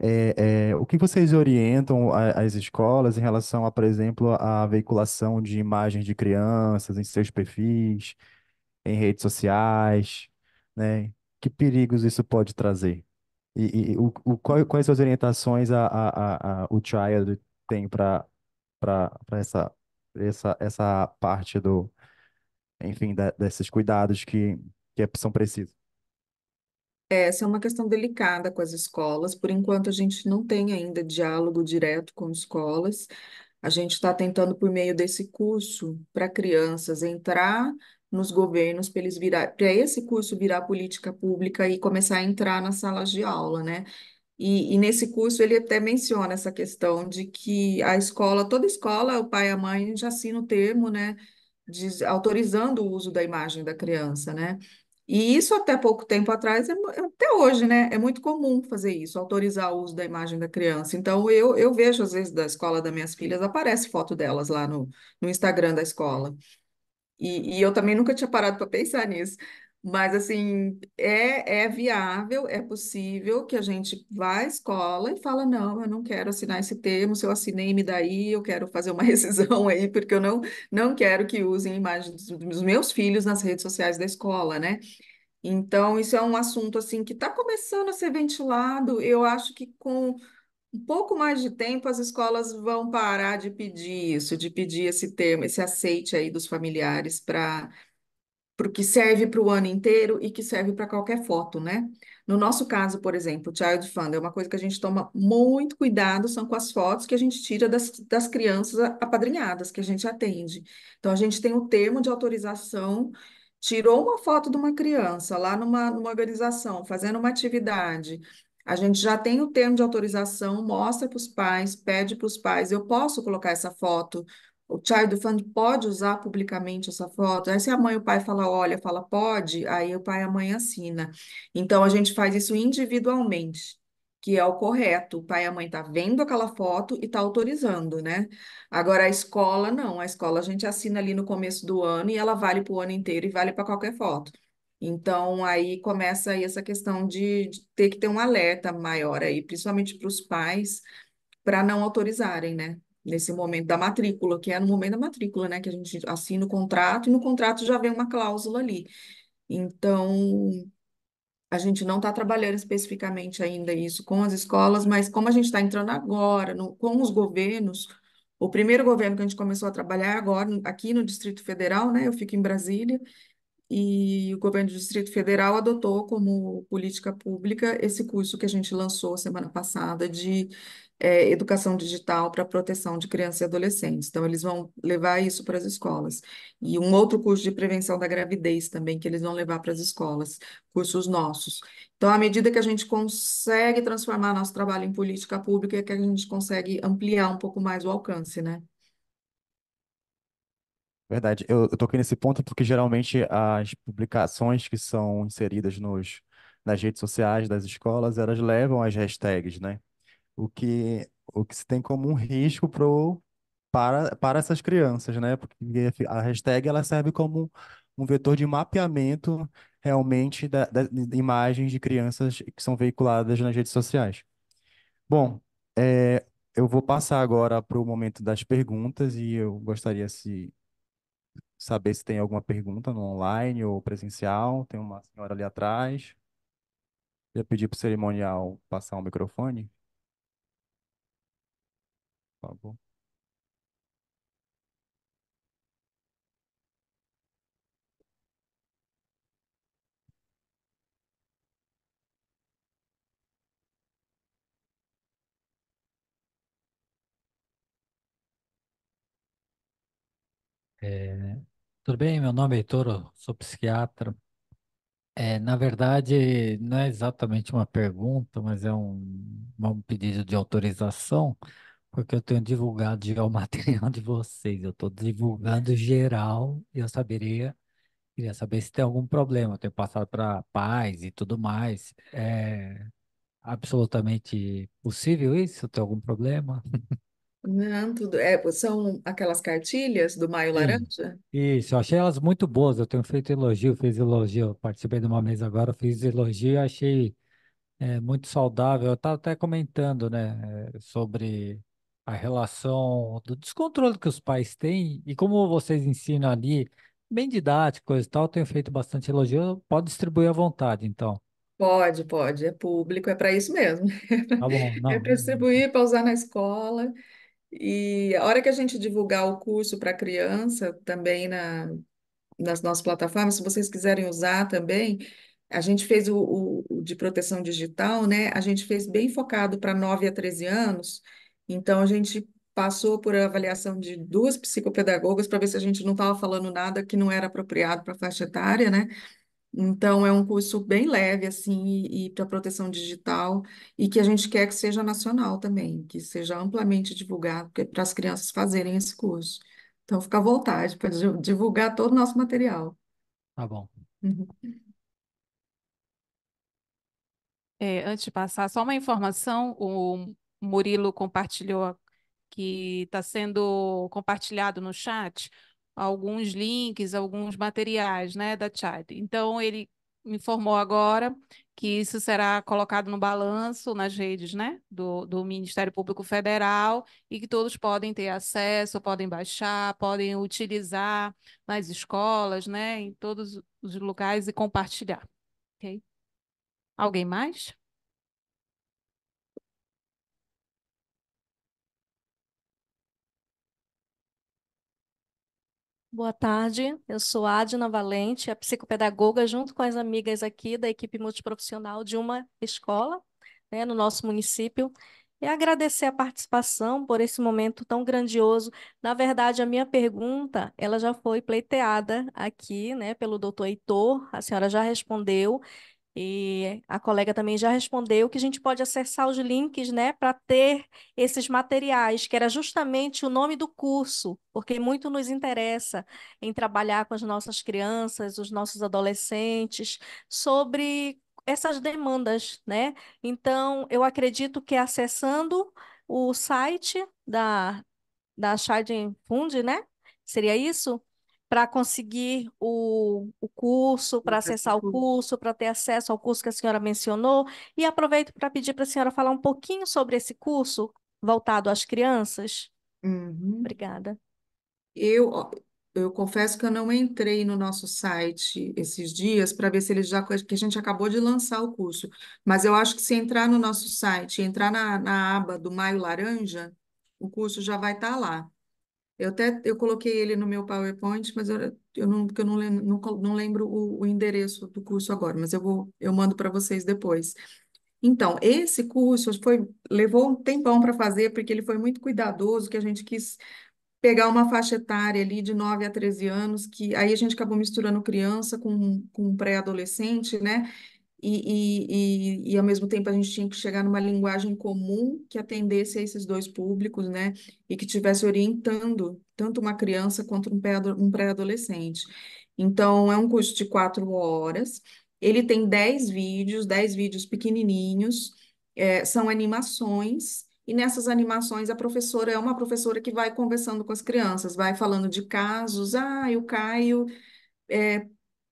Speaker 2: É, é, o que vocês orientam às as escolas em relação a, por exemplo, à veiculação de imagens de crianças em seus perfis, em redes sociais, né? Que perigos isso pode trazer? E, e o, o, quais as orientações a, a, a, a- o Child tem para para essa, essa, essa parte do, enfim, da- desses cuidados que que opção precisa?
Speaker 3: Essa é uma questão delicada com as escolas. Por enquanto, a gente não tem ainda diálogo direto com escolas. A gente está tentando, por meio desse curso para crianças, entrar nos governos para eles virar, para esse curso virar política pública e começar a entrar nas salas de aula, né? E, e, nesse curso ele até menciona essa questão de que a escola, toda escola, o pai e a mãe já assinam o termo, né? De, autorizando o uso da imagem da criança, né? E isso até pouco tempo atrás, é é, até hoje, né? É muito comum fazer isso, autorizar o uso da imagem da criança. Então, eu, eu vejo, às vezes, da escola das minhas filhas, aparece foto delas lá no, no Instagram da escola. E, e eu também nunca tinha parado para pensar nisso. Mas, assim, é, é viável, é possível que a gente vá à escola e fala, não, eu não quero assinar esse termo, se eu assinei, me daí, eu quero fazer uma rescisão aí, porque eu não, não quero que usem imagens dos meus filhos nas redes sociais da escola, né? Então, isso é um assunto, assim, que está começando a ser ventilado, eu acho que com um pouco mais de tempo as escolas vão parar de pedir isso, de pedir esse termo, esse aceite aí dos familiares para porque serve para o ano inteiro e que serve para qualquer foto, né? No nosso caso, por exemplo, Child Fund é uma coisa que a gente toma muito cuidado, são com as fotos que a gente tira das, das crianças apadrinhadas que a gente atende. Então, a gente tem o um termo de autorização tirou uma foto de uma criança lá numa, numa organização, fazendo uma atividade, a gente já tem o termo de autorização, mostra para os pais, pede para os pais, eu posso colocar essa foto o child fund pode usar publicamente essa foto? Aí se a mãe e o pai falar, olha, fala pode, aí o pai e a mãe assina. Então a gente faz isso individualmente, que é o correto. O pai e a mãe tá vendo aquela foto e tá autorizando, né? Agora a escola não, a escola a gente assina ali no começo do ano e ela vale para o ano inteiro e vale para qualquer foto. Então, aí começa aí essa questão de, de, ter que ter um alerta maior aí, principalmente para os pais, para não autorizarem, né? nesse momento da matrícula, que é no momento da matrícula, né? Que a gente assina o contrato e no contrato já vem uma cláusula ali. Então, a gente não está trabalhando especificamente ainda isso com as escolas, mas como a gente está entrando agora no, com os governos, o primeiro governo que a gente começou a trabalhar é agora, aqui no Distrito Federal, né? Eu fico em Brasília, e o governo do Distrito Federal adotou como política pública esse curso que a gente lançou semana passada de é, educação digital para proteção de crianças e adolescentes. Então, eles vão levar isso para as escolas. E um outro curso de prevenção da gravidez também, que eles vão levar para as escolas, cursos nossos. Então, à medida que a gente consegue transformar nosso trabalho em política pública, é que a gente consegue ampliar um pouco mais o alcance, né?
Speaker 2: Verdade. Eu, eu toquei nesse ponto porque geralmente as publicações que são inseridas nos, nas redes sociais das escolas, elas levam as hashtags, né? o que, o que se tem como um risco pro, para, para essas crianças, né? Porque a hashtag ela serve como um vetor de mapeamento realmente da, da, de imagens de crianças que são veiculadas nas redes sociais. Bom, é, eu vou passar agora para o momento das perguntas e eu gostaria se saber se tem alguma pergunta no online ou presencial. Tem uma senhora ali atrás. Já pedi para o cerimonial passar o microfone. Tá bom.
Speaker 3: É,
Speaker 4: tudo bem, meu nome é Heitor, sou psiquiatra. É, na verdade, não é exatamente uma pergunta, mas é um, um pedido de autorização. Porque eu tenho divulgado já o material de vocês, eu estou divulgando geral e eu saberia, queria saber se tem algum problema. Eu tenho passado para pais e tudo mais. É absolutamente possível isso? Tem algum problema?
Speaker 3: Não, tudo. É, são aquelas cartilhas do Maio Laranja?
Speaker 4: Isso, eu achei elas muito boas. Eu tenho feito elogio, fiz elogio. Eu participei de uma mesa agora, fiz elogio e achei é, muito saudável. Eu estava até comentando, né, é, sobre a relação do descontrole que os pais têm e como vocês ensinam ali, bem didático, coisa e tal, eu tenho feito bastante elogio, pode distribuir à vontade, então.
Speaker 3: Pode, pode, é público, é para isso mesmo. Tá bom, não. É para distribuir, para usar na escola. E a hora que a gente divulgar o curso para criança, também na, nas nossas plataformas, se vocês quiserem usar também, a gente fez o, o, o de proteção digital, né? A gente fez bem focado para 9 a 13 anos então, a gente passou por avaliação de duas psicopedagogas para ver se a gente não estava falando nada que não era apropriado para a faixa etária, né? Então, é um curso bem leve, assim, e, e para proteção digital, e que a gente quer que seja nacional também, que seja amplamente divulgado é para as crianças fazerem esse curso. Então, fica à vontade para divulgar todo o nosso material. Tá bom. Uhum.
Speaker 1: É, antes de passar, só uma informação: o Murilo compartilhou, que está sendo compartilhado no chat, alguns links, alguns materiais né, da Chad. Então, ele informou agora que isso será colocado no balanço, nas redes né, do, do Ministério Público Federal, e que todos podem ter acesso, podem baixar, podem utilizar nas escolas, né, em todos os locais e compartilhar. Okay? Alguém mais?
Speaker 5: Boa tarde, eu sou Adina Valente, a psicopedagoga, junto com as amigas aqui da equipe multiprofissional de uma escola né, no nosso município. E agradecer a participação por esse momento tão grandioso. Na verdade, a minha pergunta, ela já foi pleiteada aqui, né, pelo doutor Heitor, a senhora já respondeu, e a colega também já respondeu que a gente pode acessar os links, né, para ter esses materiais, que era justamente o nome do curso, porque muito nos interessa em trabalhar com as nossas crianças, os nossos adolescentes, sobre essas demandas, né? Então, eu acredito que acessando o site da, da Chardin Fund, né? Seria isso? para conseguir o, o curso, para acessar o curso, para ter acesso ao curso que a senhora mencionou. E aproveito para pedir para a senhora falar um pouquinho sobre esse curso voltado às crianças.
Speaker 3: Uhum. Obrigada. Eu, eu confesso que eu não entrei no nosso site esses dias para ver se ele já. que a gente acabou de lançar o curso. Mas eu acho que se entrar no nosso site, entrar na, na aba do Maio Laranja, o curso já vai estar tá lá. Eu até eu coloquei ele no meu PowerPoint, mas eu, eu não, porque eu não, lembro, não, não lembro o, o, endereço do curso agora, mas eu vou eu mando para vocês depois. Então, esse curso foi levou um tempão para fazer, porque ele foi muito cuidadoso, que a gente quis pegar uma faixa etária ali de 9 a 13 anos, que aí a gente acabou misturando criança com, com pré-adolescente, né? E, e, e, e, ao mesmo tempo a gente tinha que chegar numa linguagem comum que atendesse a esses dois públicos, né? E que estivesse orientando tanto uma criança quanto um pré-adolescente. Então, é um curso de quatro horas. Ele tem dez vídeos, dez vídeos pequenininhos, é, são animações. E nessas animações, a professora é uma professora que vai conversando com as crianças, vai falando de casos. Ah, o Caio é,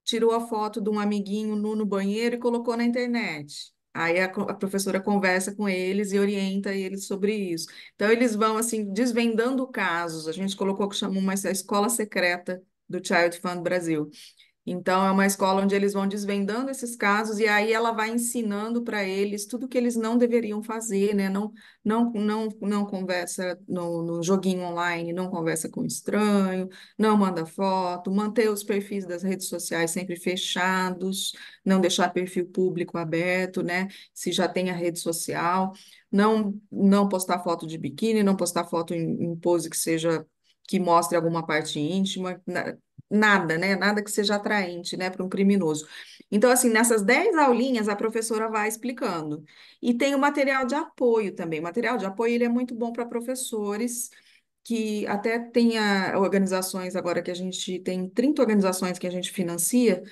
Speaker 3: tirou a foto de um amiguinho nu no banheiro e colocou na internet. Aí a, a, professora conversa com eles e orienta eles sobre isso. Então eles vão assim desvendando casos. A gente colocou que chamou uma escola secreta do Child Fund Brasil. Então, é uma escola onde eles vão desvendando esses casos e aí ela vai ensinando para eles tudo que eles não deveriam fazer, né? Não, não, não, não conversa no, no, joguinho online, não conversa com estranho, não manda foto, manter os perfis das redes sociais sempre fechados, não deixar perfil público aberto, né? Se já tem a rede social, não, não postar foto de biquíni, não postar foto em, em pose que seja que mostre alguma parte íntima, né? nada, né? Nada que seja atraente, né, para um criminoso. Então, assim, nessas 10 aulinhas, a professora vai explicando. E tem o material de apoio também. O material de apoio ele é muito bom para professores que até a organizações agora que a gente tem 30 organizações que a gente financia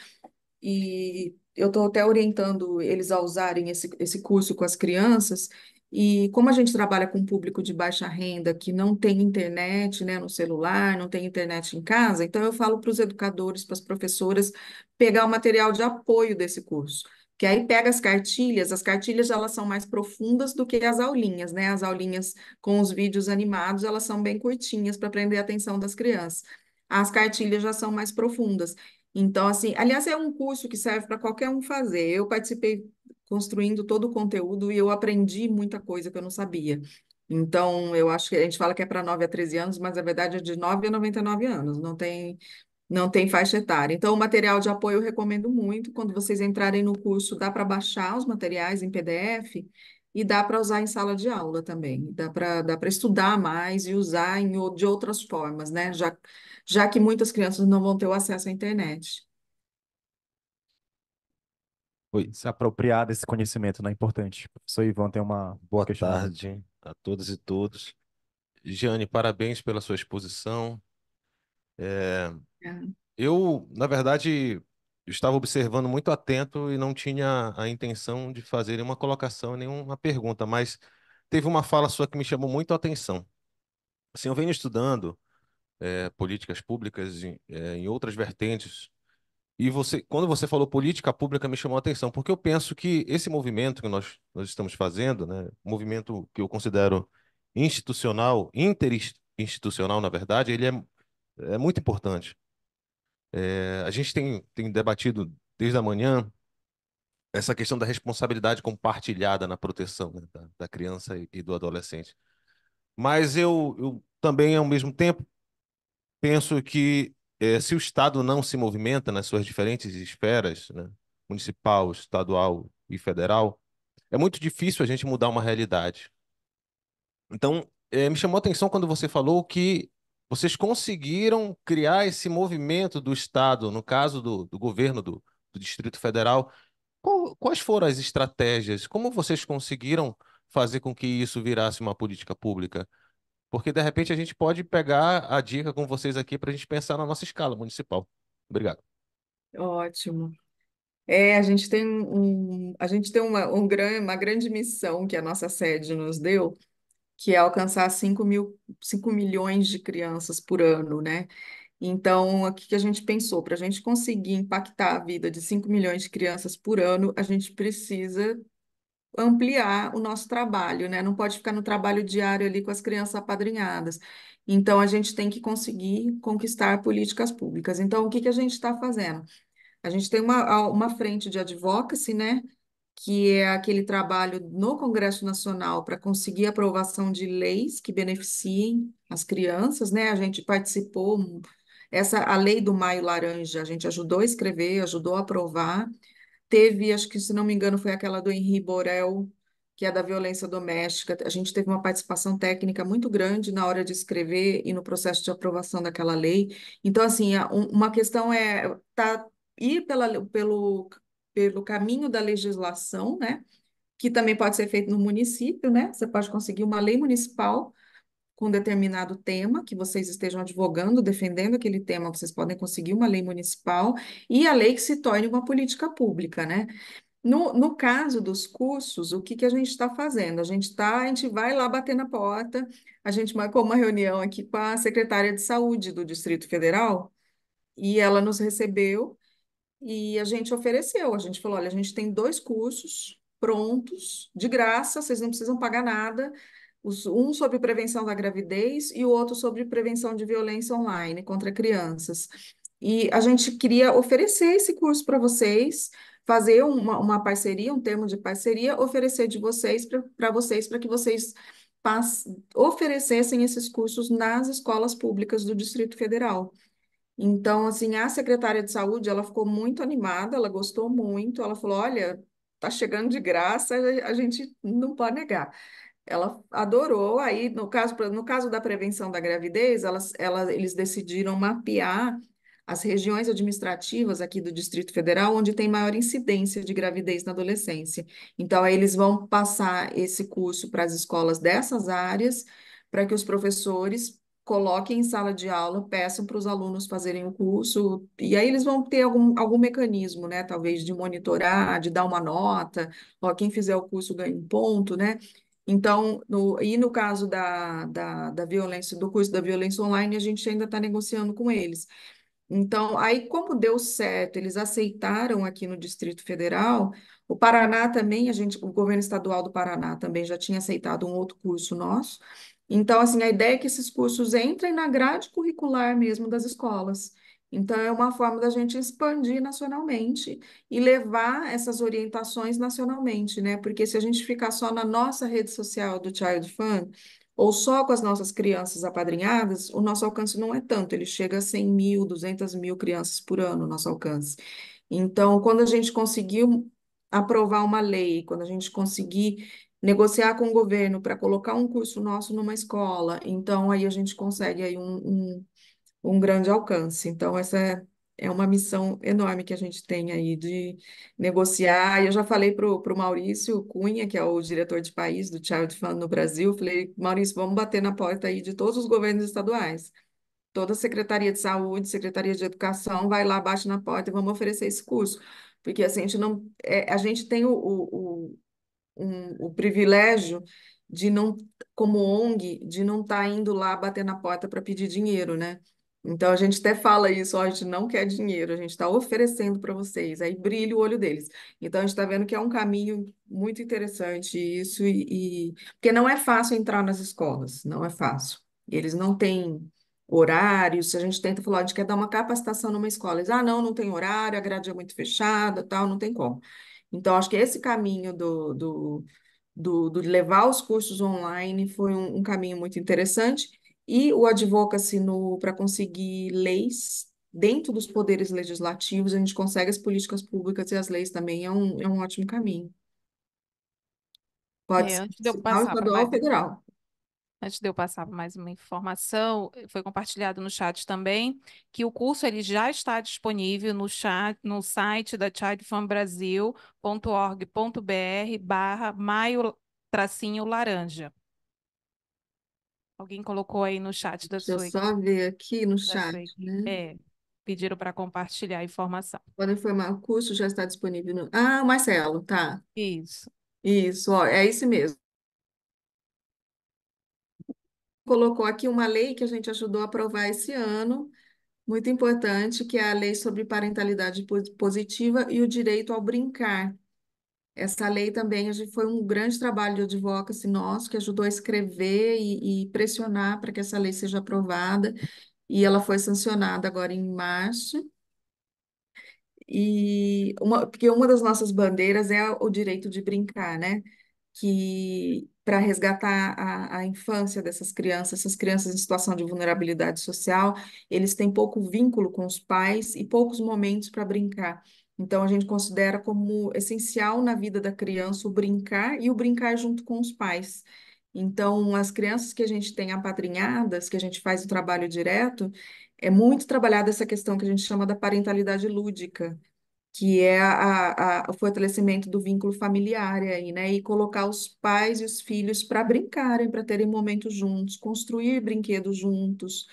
Speaker 3: e eu estou até orientando eles a usarem esse, esse curso com as crianças, e como a gente trabalha com um público de baixa renda que não tem internet, né, no celular, não tem internet em casa, então eu falo para os educadores, para as professoras, pegar o material de apoio desse curso. Que aí pega as cartilhas, as cartilhas elas são mais profundas do que as aulinhas, né? As aulinhas com os vídeos animados, elas são bem curtinhas para prender a atenção das crianças. As cartilhas já são mais profundas. Então, assim, aliás, é um curso que serve para qualquer um fazer. Eu participei construindo todo o conteúdo e eu aprendi muita coisa que eu não sabia. Então, eu acho que a gente fala que é para 9 a 13 anos, mas a verdade é de 9 a 99 anos, não tem não tem faixa etária. Então, o material de apoio eu recomendo muito. Quando vocês entrarem no curso, dá para baixar os materiais em PDF e dá para usar em sala de aula também. Dá para dá para estudar mais e usar em, de outras formas, né? Já, já que muitas crianças não vão ter o acesso à internet.
Speaker 2: Oi. se apropriar desse conhecimento, não é Importante. Professor Ivan tem uma Boa questão. tarde a todas e todos.
Speaker 6: Giane, parabéns pela sua exposição. É, eu, na verdade, estava observando muito atento e não tinha a intenção de fazer nenhuma colocação, nenhuma pergunta, mas teve uma fala sua que me chamou muito a atenção. Assim, eu venho estudando é, políticas públicas em, é, em outras vertentes e você, quando você falou política pública, me chamou a atenção, porque eu penso que esse movimento que nós, nós estamos fazendo, né, movimento que eu considero institucional, interinstitucional, na verdade, ele é, é muito importante. É, a gente tem, tem debatido desde a manhã essa questão da responsabilidade compartilhada na proteção né, da, da, criança e, e, do adolescente. Mas eu, eu também, ao mesmo tempo, penso que é, se o Estado não se movimenta nas suas diferentes esferas, né, municipal, estadual e federal, é muito difícil a gente mudar uma realidade. Então, é, me chamou a atenção quando você falou que vocês conseguiram criar esse movimento do Estado, no caso do, do governo do, do, Distrito Federal. Qual, quais foram as estratégias? Como vocês conseguiram fazer com que isso virasse uma política pública? porque de repente a gente pode pegar a dica com vocês aqui para a gente pensar na nossa escala municipal. Obrigado.
Speaker 3: Ótimo. É, a gente tem, um, a gente tem uma, um grande uma grande missão que a nossa sede nos deu, que é alcançar 5 mil, 5 milhões de crianças por ano, né? Então, o que a gente pensou? Para a gente conseguir impactar a vida de 5 milhões de crianças por ano, a gente precisa ampliar o nosso trabalho, né? Não pode ficar no trabalho diário ali com as crianças apadrinhadas. Então, a gente tem que conseguir conquistar políticas públicas. Então, o que, que a gente está fazendo? A gente tem uma, uma frente de advocacy, né? Que é aquele trabalho no Congresso Nacional para conseguir aprovação de leis que beneficiem as crianças, né? A gente participou, essa, a lei do Maio Laranja, a gente ajudou a escrever, ajudou a aprovar. Teve, acho que, se não me engano, foi aquela do Henri Borel, que é da violência doméstica. A gente teve uma participação técnica muito grande na hora de escrever e no processo de aprovação daquela lei. Então, assim, é uma questão é tá, ir pela, pelo, pelo caminho da legislação, né? Que também pode ser feito no município, né? Você pode conseguir uma lei municipal com determinado tema, que vocês estejam advogando, defendendo aquele tema, vocês podem conseguir uma lei municipal e a lei que se torne uma política pública, né? No, no caso dos cursos, o que, que a gente está fazendo? A gente tá, a gente vai lá bater na porta, a gente marcou uma reunião aqui com a secretária de saúde do Distrito Federal e ela nos recebeu e a gente ofereceu. A gente falou: olha, a gente tem dois cursos prontos, de graça, vocês não precisam pagar nada um sobre prevenção da gravidez e o outro sobre prevenção de violência online contra crianças. E a gente queria oferecer esse curso para vocês, fazer uma, uma parceria, um termo de parceria, oferecer de vocês para vocês, para que vocês pass, oferecessem esses cursos nas escolas públicas do Distrito Federal. Então, assim, a secretária de saúde, ela ficou muito animada, ela gostou muito, ela falou, olha, tá chegando de graça, a gente não pode negar. Ela adorou. Aí, no caso, no caso da prevenção da gravidez, elas, elas eles decidiram mapear as regiões administrativas aqui do Distrito Federal onde tem maior incidência de gravidez na adolescência. Então, aí eles vão passar esse curso para as escolas dessas áreas, para que os professores coloquem em sala de aula, peçam para os alunos fazerem o curso, e aí eles vão ter algum, algum mecanismo, né? Talvez de monitorar, de dar uma nota, ó, quem fizer o curso ganha um ponto, né? Então, no, e no caso da, da, da violência, do curso da violência online, a gente ainda está negociando com eles. Então, aí, como deu certo, eles aceitaram aqui no Distrito Federal, o Paraná também, a gente, o governo estadual do Paraná também já tinha aceitado um outro curso nosso. Então, assim, a ideia é que esses cursos entrem na grade curricular mesmo das escolas. Então, é uma forma da gente expandir nacionalmente e levar essas orientações nacionalmente, né? Porque se a gente ficar só na nossa rede social do Child Fund, ou só com as nossas crianças apadrinhadas, o nosso alcance não é tanto, ele chega a 100 mil, 200 mil crianças por ano, o nosso alcance. Então, quando a gente conseguiu aprovar uma lei, quando a gente conseguir negociar com o governo para colocar um curso nosso numa escola, então aí a gente consegue aí um, um um grande alcance. Então, essa é, é uma missão enorme que a gente tem aí de negociar. eu já falei para o Maurício Cunha, que é o diretor de país do Child Fund no Brasil, falei, Maurício, vamos bater na porta aí de todos os governos estaduais. Toda a Secretaria de Saúde, Secretaria de Educação, vai lá, bate na porta e vamos oferecer esse curso. Porque assim, a gente não. É, a gente tem o, o, o, um, o privilégio de não, como ONG, de não estar tá indo lá bater na porta para pedir dinheiro, né? Então a gente até fala isso, ó, a gente não quer dinheiro, a gente está oferecendo para vocês, aí brilha o olho deles. Então a gente está vendo que é um caminho muito interessante isso, e, e, porque não é fácil entrar nas escolas, não é fácil. Eles não têm horários, a gente tenta falar, a gente quer dar uma capacitação numa escola, eles, ah, não, não tem horário, a grade é muito fechada, tal, não tem como. Então, acho que esse caminho do, do, do, do levar os cursos online foi um, um caminho muito interessante e o advocacy para conseguir leis dentro dos poderes legislativos, a gente consegue as políticas públicas e as leis também, é um, é um ótimo caminho.
Speaker 1: Pode é, ser antes de eu passar estadual mais... federal. Antes de eu passar mais uma informação, foi compartilhado no chat também que o curso ele já está disponível no chat, no site da childfanbrasil.org.br barra maio tracinho laranja. Alguém colocou aí no chat da Deixa sua. Deixa eu só ver aqui no chat, né? É, pediram para compartilhar a informação.
Speaker 3: Podem informar, o curso já está disponível no. Ah, o Marcelo, tá. Isso. Isso, ó, é esse mesmo. Colocou aqui uma lei que a gente ajudou a aprovar esse ano, muito importante, que é a Lei sobre Parentalidade Positiva e o Direito ao Brincar. Essa lei também foi um grande trabalho de advocacy nosso, que ajudou a escrever e, e pressionar para que essa lei seja aprovada, e ela foi sancionada agora em março. E uma, porque uma das nossas bandeiras é o direito de brincar, né? Que para resgatar a, a infância dessas crianças, essas crianças em situação de vulnerabilidade social, eles têm pouco vínculo com os pais e poucos momentos para brincar. Então, a gente considera como essencial na vida da criança o brincar e o brincar junto com os pais. Então, as crianças que a gente tem apadrinhadas, que a gente faz o trabalho direto, é muito trabalhada essa questão que a gente chama da parentalidade lúdica, que é a, a, o fortalecimento do vínculo familiar aí, né? E colocar os pais e os filhos para brincarem, para terem momentos juntos, construir brinquedos juntos,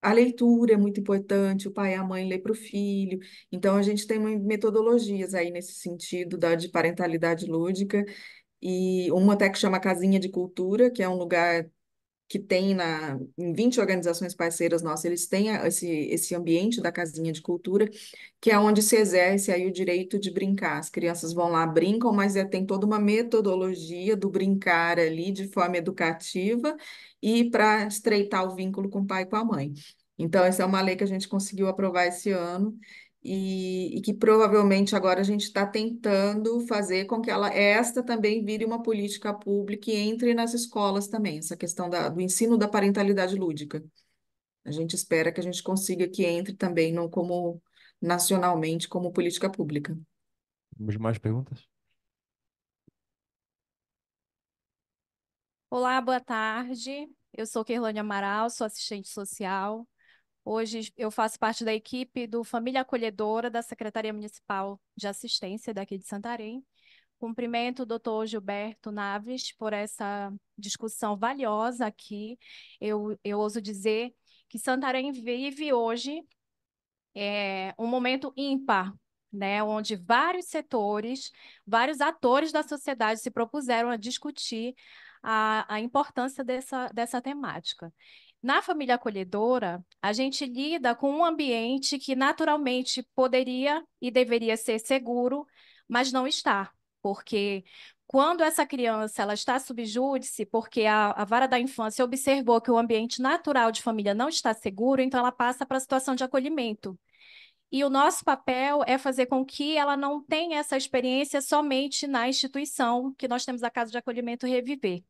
Speaker 3: a leitura é muito importante, o pai e a mãe lê para o filho. Então, a gente tem metodologias aí nesse sentido da, de parentalidade lúdica, e uma até que chama Casinha de Cultura, que é um lugar que tem na, em 20 organizações parceiras nossas, eles têm esse, esse ambiente da casinha de cultura, que é onde se exerce aí o direito de brincar. As crianças vão lá, brincam, mas é, tem toda uma metodologia do brincar ali de forma educativa e para estreitar o vínculo com o pai e com a mãe. Então, essa é uma lei que a gente conseguiu aprovar esse ano e, e, que provavelmente agora a gente está tentando fazer com que ela, esta também vire uma política pública e entre nas escolas também, essa questão da, do ensino da parentalidade lúdica. A gente espera que a gente consiga que entre também no, como nacionalmente como política pública. Temos mais perguntas?
Speaker 7: Olá, boa tarde. Eu sou Kerlane Amaral, sou assistente social. Hoje eu faço parte da equipe do Família Acolhedora da Secretaria Municipal de Assistência daqui de Santarém. Cumprimento o doutor Gilberto Naves por essa discussão valiosa aqui. Eu, eu ouso dizer que Santarém vive hoje é, um momento ímpar, né, onde vários setores, vários atores da sociedade se propuseram a discutir a, a importância dessa, dessa temática. Na família acolhedora, a gente lida com um ambiente que naturalmente poderia e deveria ser seguro, mas não está, porque quando essa criança ela está subjúdice, porque a, a vara da infância observou que o ambiente natural de família não está seguro, então ela passa para a situação de acolhimento. E o nosso papel é fazer com que ela não tenha essa experiência somente na instituição que nós temos a Casa de Acolhimento Reviver.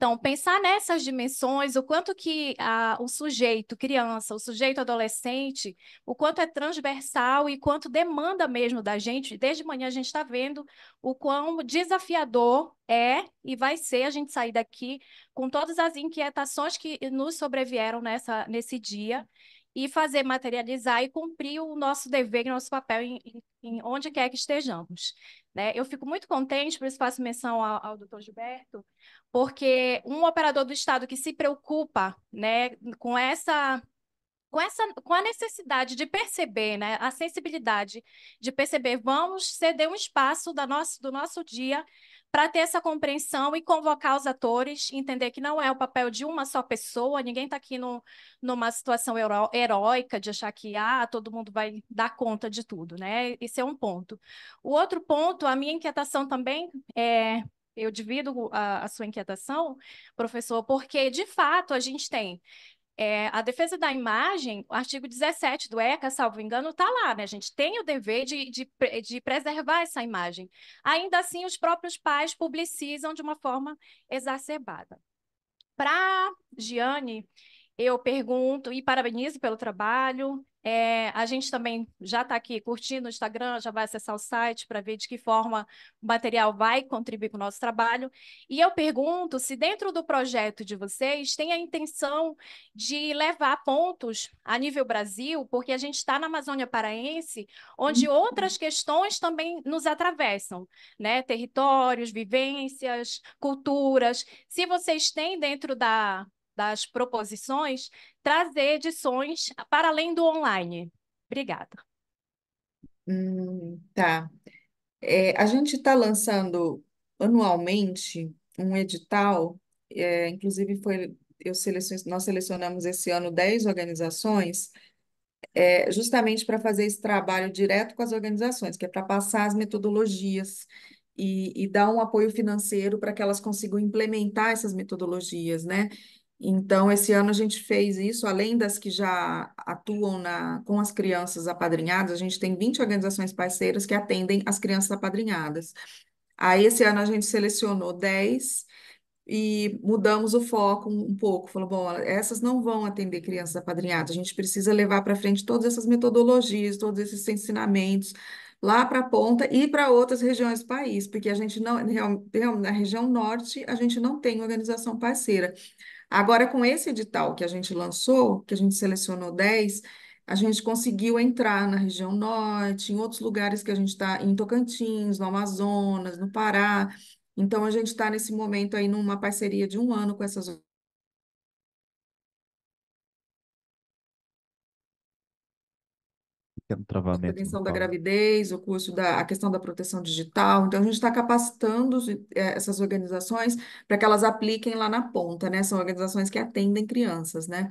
Speaker 7: Então, pensar nessas dimensões, o quanto que a, o sujeito criança, o sujeito adolescente, o quanto é transversal e quanto demanda mesmo da gente. Desde manhã a gente está vendo o quão desafiador é e vai ser a gente sair daqui com todas as inquietações que nos sobrevieram nessa, nesse dia e fazer materializar e cumprir o nosso dever e nosso papel em, em onde quer que estejamos. Né? Eu fico muito contente por isso faço menção ao, ao doutor Gilberto, porque um operador do Estado que se preocupa né, com essa com, essa, com a necessidade de perceber, né, a sensibilidade de perceber, vamos ceder um espaço da nosso, do nosso dia para ter essa compreensão e convocar os atores, entender que não é o papel de uma só pessoa, ninguém está aqui no, numa situação heró heróica de achar que ah, todo mundo vai dar conta de tudo, né? Esse é um ponto. O outro ponto, a minha inquietação também é. Eu divido a, a sua inquietação, professor, porque de fato a gente tem é, a defesa da imagem, o artigo 17 do ECA, salvo engano, está lá, né? A gente tem o dever de, de, de, preservar essa imagem. Ainda assim, os próprios pais publicizam de uma forma exacerbada. Para Giane, eu pergunto e parabenizo pelo trabalho, é, a gente também já está aqui curtindo o Instagram, já vai acessar o site para ver de que forma o material vai contribuir com o nosso trabalho. E eu pergunto se dentro do projeto de vocês tem a intenção de levar pontos a nível Brasil, porque a gente está na Amazônia Paraense, onde uhum. outras questões também nos atravessam, né? Territórios, vivências, culturas. Se vocês têm dentro da das proposições, trazer edições para além do online. Obrigada.
Speaker 3: Hum, tá. É, a gente está lançando anualmente um edital, é, inclusive foi eu nós selecionamos esse ano 10 organizações, é, justamente para fazer esse trabalho direto com as organizações, que é para passar as metodologias e, e dar um apoio financeiro para que elas consigam implementar essas metodologias, né? Então, esse ano a gente fez isso, além das que já atuam na, com as crianças apadrinhadas, a gente tem 20 organizações parceiras que atendem as crianças apadrinhadas. Aí, esse ano, a gente selecionou 10 e mudamos o foco um pouco. Falou, bom, essas não vão atender crianças apadrinhadas, a gente precisa levar para frente todas essas metodologias, todos esses ensinamentos lá para a ponta e para outras regiões do país, porque a gente não, na região norte, a gente não tem organização parceira. Agora, com esse edital que a gente lançou, que a gente selecionou 10, a gente conseguiu entrar na região norte, em outros lugares que a gente está, em Tocantins, no Amazonas, no Pará. Então, a gente está nesse momento aí numa parceria de um ano com essas
Speaker 2: pequeno é travamento. A prevenção
Speaker 3: da gravidez, o curso da a questão da proteção digital. Então, a gente está capacitando é, essas organizações para que elas apliquem lá na ponta, né? São organizações que atendem crianças, né?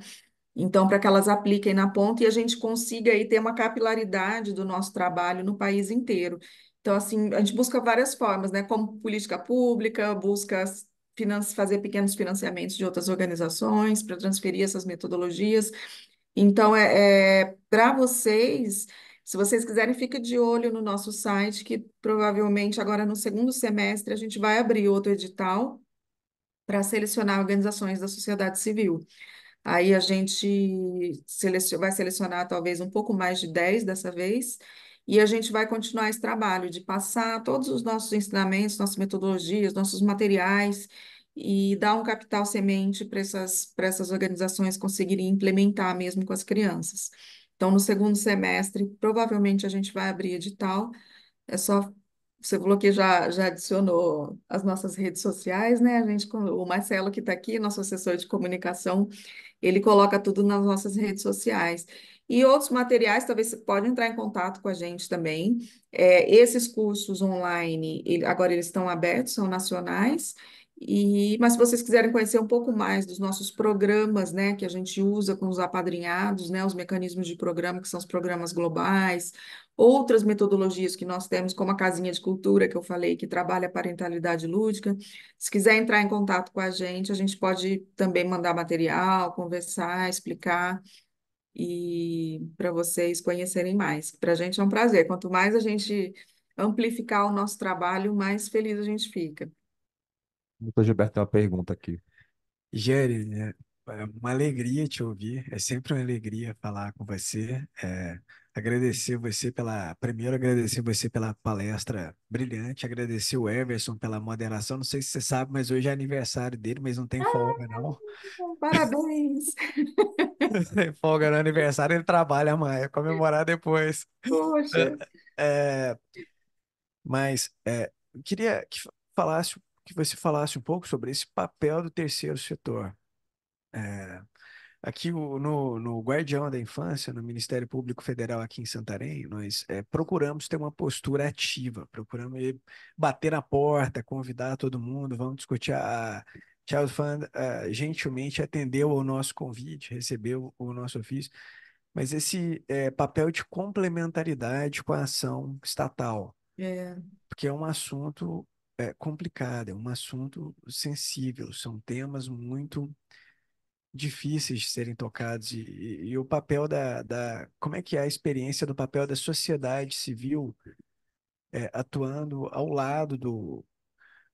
Speaker 3: Então, para que elas apliquem na ponta e a gente consiga aí ter uma capilaridade do nosso trabalho no país inteiro. Então, assim, a gente busca várias formas, né? Como política pública, busca fazer pequenos financiamentos de outras organizações para transferir essas metodologias. Então, é, é para vocês, se vocês quiserem, fica de olho no nosso site, que provavelmente agora no segundo semestre a gente vai abrir outro edital para selecionar organizações da sociedade civil. Aí a gente vai selecionar talvez um pouco mais de 10 dessa vez, e a gente vai continuar esse trabalho de passar todos os nossos ensinamentos, nossas metodologias, nossos materiais e dar um capital semente para essas, para essas organizações conseguirem implementar mesmo com as crianças. Então, no segundo semestre, provavelmente a gente vai abrir edital. É só. Você falou que já, já adicionou as nossas redes sociais, né? A gente, o Marcelo que está aqui, nosso assessor de comunicação, ele coloca tudo nas nossas redes sociais. E outros materiais, talvez você pode entrar em contato com a gente também. É, esses cursos online, agora eles estão abertos, são nacionais. E, mas se vocês quiserem conhecer um pouco mais dos nossos programas, né, que a gente usa com os apadrinhados, né, os mecanismos de programa, que são os programas globais, outras metodologias que nós temos, como a Casinha de Cultura, que eu falei, que trabalha a parentalidade lúdica, se quiser entrar em contato com a gente, a gente pode também mandar material, conversar, explicar, e para vocês conhecerem mais. Para a gente é um prazer, quanto mais a gente amplificar o nosso trabalho, mais feliz a gente fica.
Speaker 8: Doutor Gilberto tem uma pergunta aqui. Jere, é, é uma alegria te ouvir, é sempre uma alegria falar com você. É, agradecer você pela. Primeiro, agradecer você pela palestra brilhante, agradecer o Everson pela moderação. Não sei se você sabe, mas hoje é aniversário dele, mas não tem ah, folga, não.
Speaker 4: Parabéns! Não
Speaker 8: tem folga no aniversário, ele trabalha, Maia, é comemorar depois.
Speaker 4: Poxa!
Speaker 8: É, é mas queria que falasse que você falasse um pouco sobre esse papel do terceiro setor. É, aqui no, no Guardião da Infância, no Ministério Público Federal aqui em Santarém, nós é, procuramos ter uma postura ativa, procuramos bater na porta, convidar todo mundo, vamos discutir a, Child Fund uh, gentilmente atendeu ao nosso convite, recebeu o nosso ofício, mas esse é, papel de complementaridade com a ação estatal, é. porque é um assunto é, complicada, é um assunto sensível, são temas muito difíceis de serem tocados e, e, e o papel da, da, como é que é a experiência do papel da sociedade civil é, atuando ao lado do,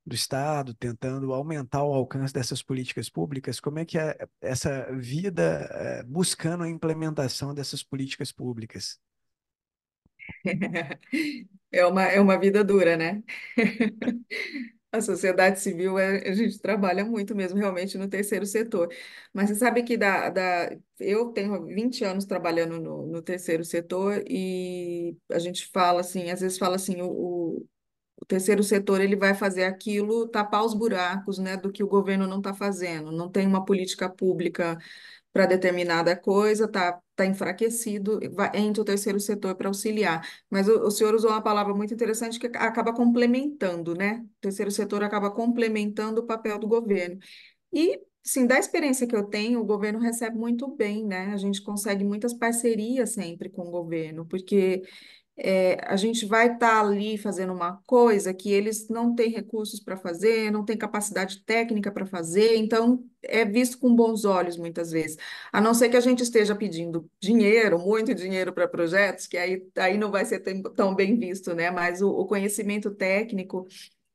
Speaker 8: do Estado, tentando aumentar o alcance dessas políticas públicas, como é que é essa vida é, buscando a implementação dessas políticas públicas?
Speaker 3: É uma, é uma vida dura, né? A sociedade civil, é- a gente trabalha muito mesmo, realmente, no terceiro setor. Mas você sabe que da, da, eu tenho 20 anos trabalhando no, no terceiro setor e a gente fala assim, às vezes fala assim, o, o- o terceiro setor ele vai fazer aquilo, tapar os buracos, né, do que o governo não está fazendo. Não tem uma política pública para determinada coisa, tá está enfraquecido, entra o terceiro setor para auxiliar. Mas o, o, senhor usou uma palavra muito interessante que acaba complementando, né? O terceiro setor acaba complementando o papel do governo. E, sim, da experiência que eu tenho, o governo recebe muito bem, né? A gente consegue muitas parcerias sempre com o governo, porque é, a gente vai estar tá ali fazendo uma coisa que eles não têm recursos para fazer, não têm capacidade técnica para fazer, então é visto com bons olhos muitas vezes. A não ser que a gente esteja pedindo dinheiro, muito dinheiro para projetos, que aí, aí não vai ser tão bem visto, né? Mas o, o conhecimento técnico.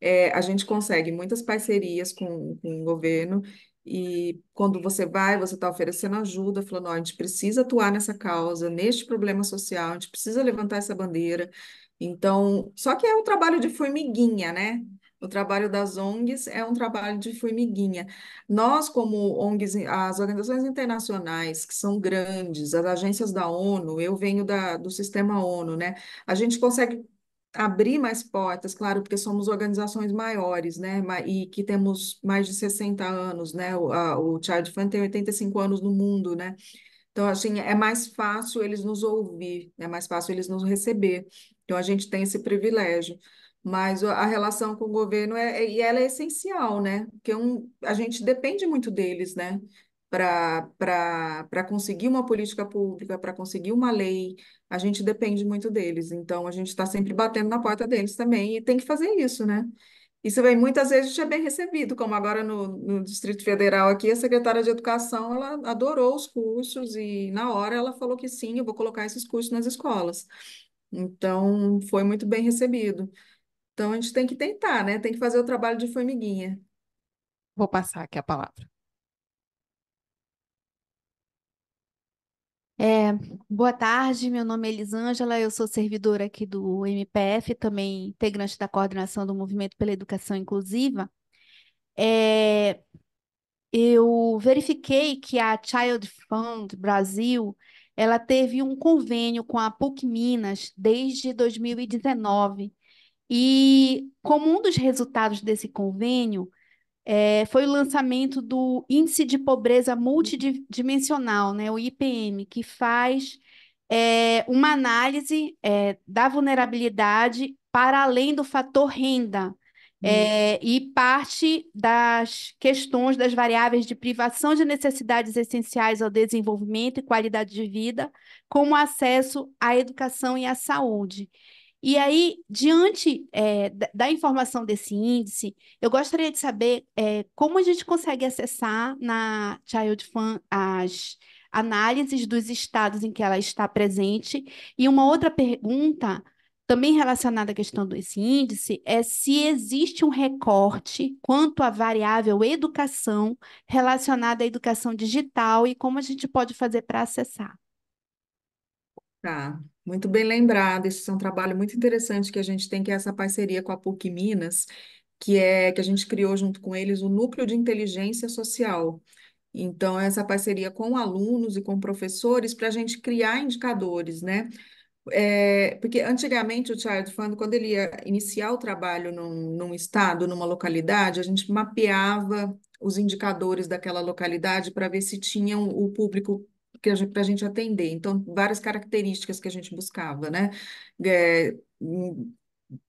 Speaker 3: É, a gente consegue muitas parcerias com, com o governo e quando você vai, você está oferecendo ajuda, falando: ó, a gente precisa atuar nessa causa, neste problema social, a gente precisa levantar essa bandeira. Então, só que é um trabalho de formiguinha, né? O trabalho das ONGs é um trabalho de formiguinha. Nós, como ONGs, as organizações internacionais, que são grandes, as agências da ONU, eu venho da, do sistema ONU, né? A gente consegue abrir mais portas, claro, porque somos organizações maiores, né, e que temos mais de 60 anos, né, o, a, o Child Fund tem 85 anos no mundo, né, então, assim, é mais fácil eles nos ouvir, é mais fácil eles nos receber, então a gente tem esse privilégio, mas a relação com o governo, é, é e ela é essencial, né, porque um, a gente depende muito deles, né, para conseguir uma política pública, para conseguir uma lei, a gente depende muito deles. Então, a gente está sempre batendo na porta deles também e tem que fazer isso, né? Isso vem muitas vezes é bem recebido, como agora no, no, Distrito Federal aqui, a secretária de Educação, ela adorou os cursos e na hora ela falou que sim, eu vou colocar esses cursos nas escolas. Então, foi muito bem recebido. Então, a gente tem que tentar, né? Tem que fazer o trabalho de formiguinha.
Speaker 9: Vou passar aqui a palavra. É, boa tarde, meu nome é Elisângela, eu sou servidora aqui do MPF, também integrante da coordenação do Movimento pela Educação Inclusiva. É, eu verifiquei que a Child Fund Brasil, ela teve um convênio com a PUC Minas desde 2019 e como um dos resultados desse convênio, é, foi o lançamento do Índice de Pobreza Multidimensional, né, o IPM, que faz é, uma análise é, da vulnerabilidade para além do fator renda. É, hum. e parte das questões das variáveis de privação de necessidades essenciais ao desenvolvimento e qualidade de vida, como acesso à educação e à saúde. E aí, diante é, da, informação desse índice, eu gostaria de saber é, como a gente consegue acessar na Child Fund as análises dos estados em que ela está presente. E uma outra pergunta, também relacionada à questão desse índice, é se existe um recorte quanto à variável educação relacionada à educação digital e como a gente pode fazer para acessar.
Speaker 3: Tá. Muito bem lembrado. Isso é um trabalho muito interessante que a gente tem, que é essa parceria com a PUC Minas, que é que a gente criou junto com eles o Núcleo de Inteligência Social. Então, é essa parceria com alunos e com professores para a gente criar indicadores, né? É, porque antigamente o Child Fund, quando ele ia iniciar o trabalho num, num estado, numa localidade, a gente mapeava os indicadores daquela localidade para ver se tinham o público que para a gente atender. Então, várias características que a gente buscava, né? É, hum,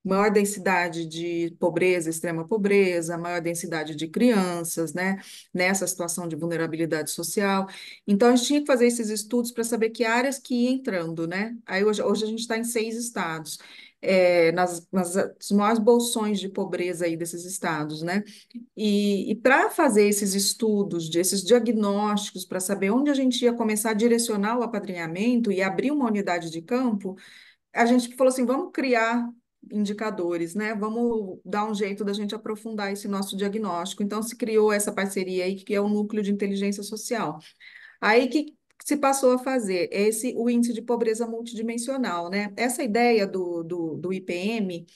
Speaker 3: maior densidade de pobreza, extrema pobreza, maior densidade de crianças, né, nessa situação de vulnerabilidade social. Então, a gente tinha que fazer esses estudos para saber que áreas que ia entrando, né? Aí hoje, hoje a gente está em seis estados é, nas, nas, maiores bolsões de pobreza aí desses estados, né? E, e para fazer esses estudos, esses diagnósticos, para saber onde a gente ia começar a direcionar o apadrinhamento e abrir uma unidade de campo, a gente falou assim, vamos criar indicadores, né? Vamos dar um jeito da gente aprofundar esse nosso diagnóstico. Então se criou essa parceria aí que é o núcleo de inteligência social. Aí que se passou a fazer, esse o índice de pobreza multidimensional, né? Essa ideia do, do, do IPM,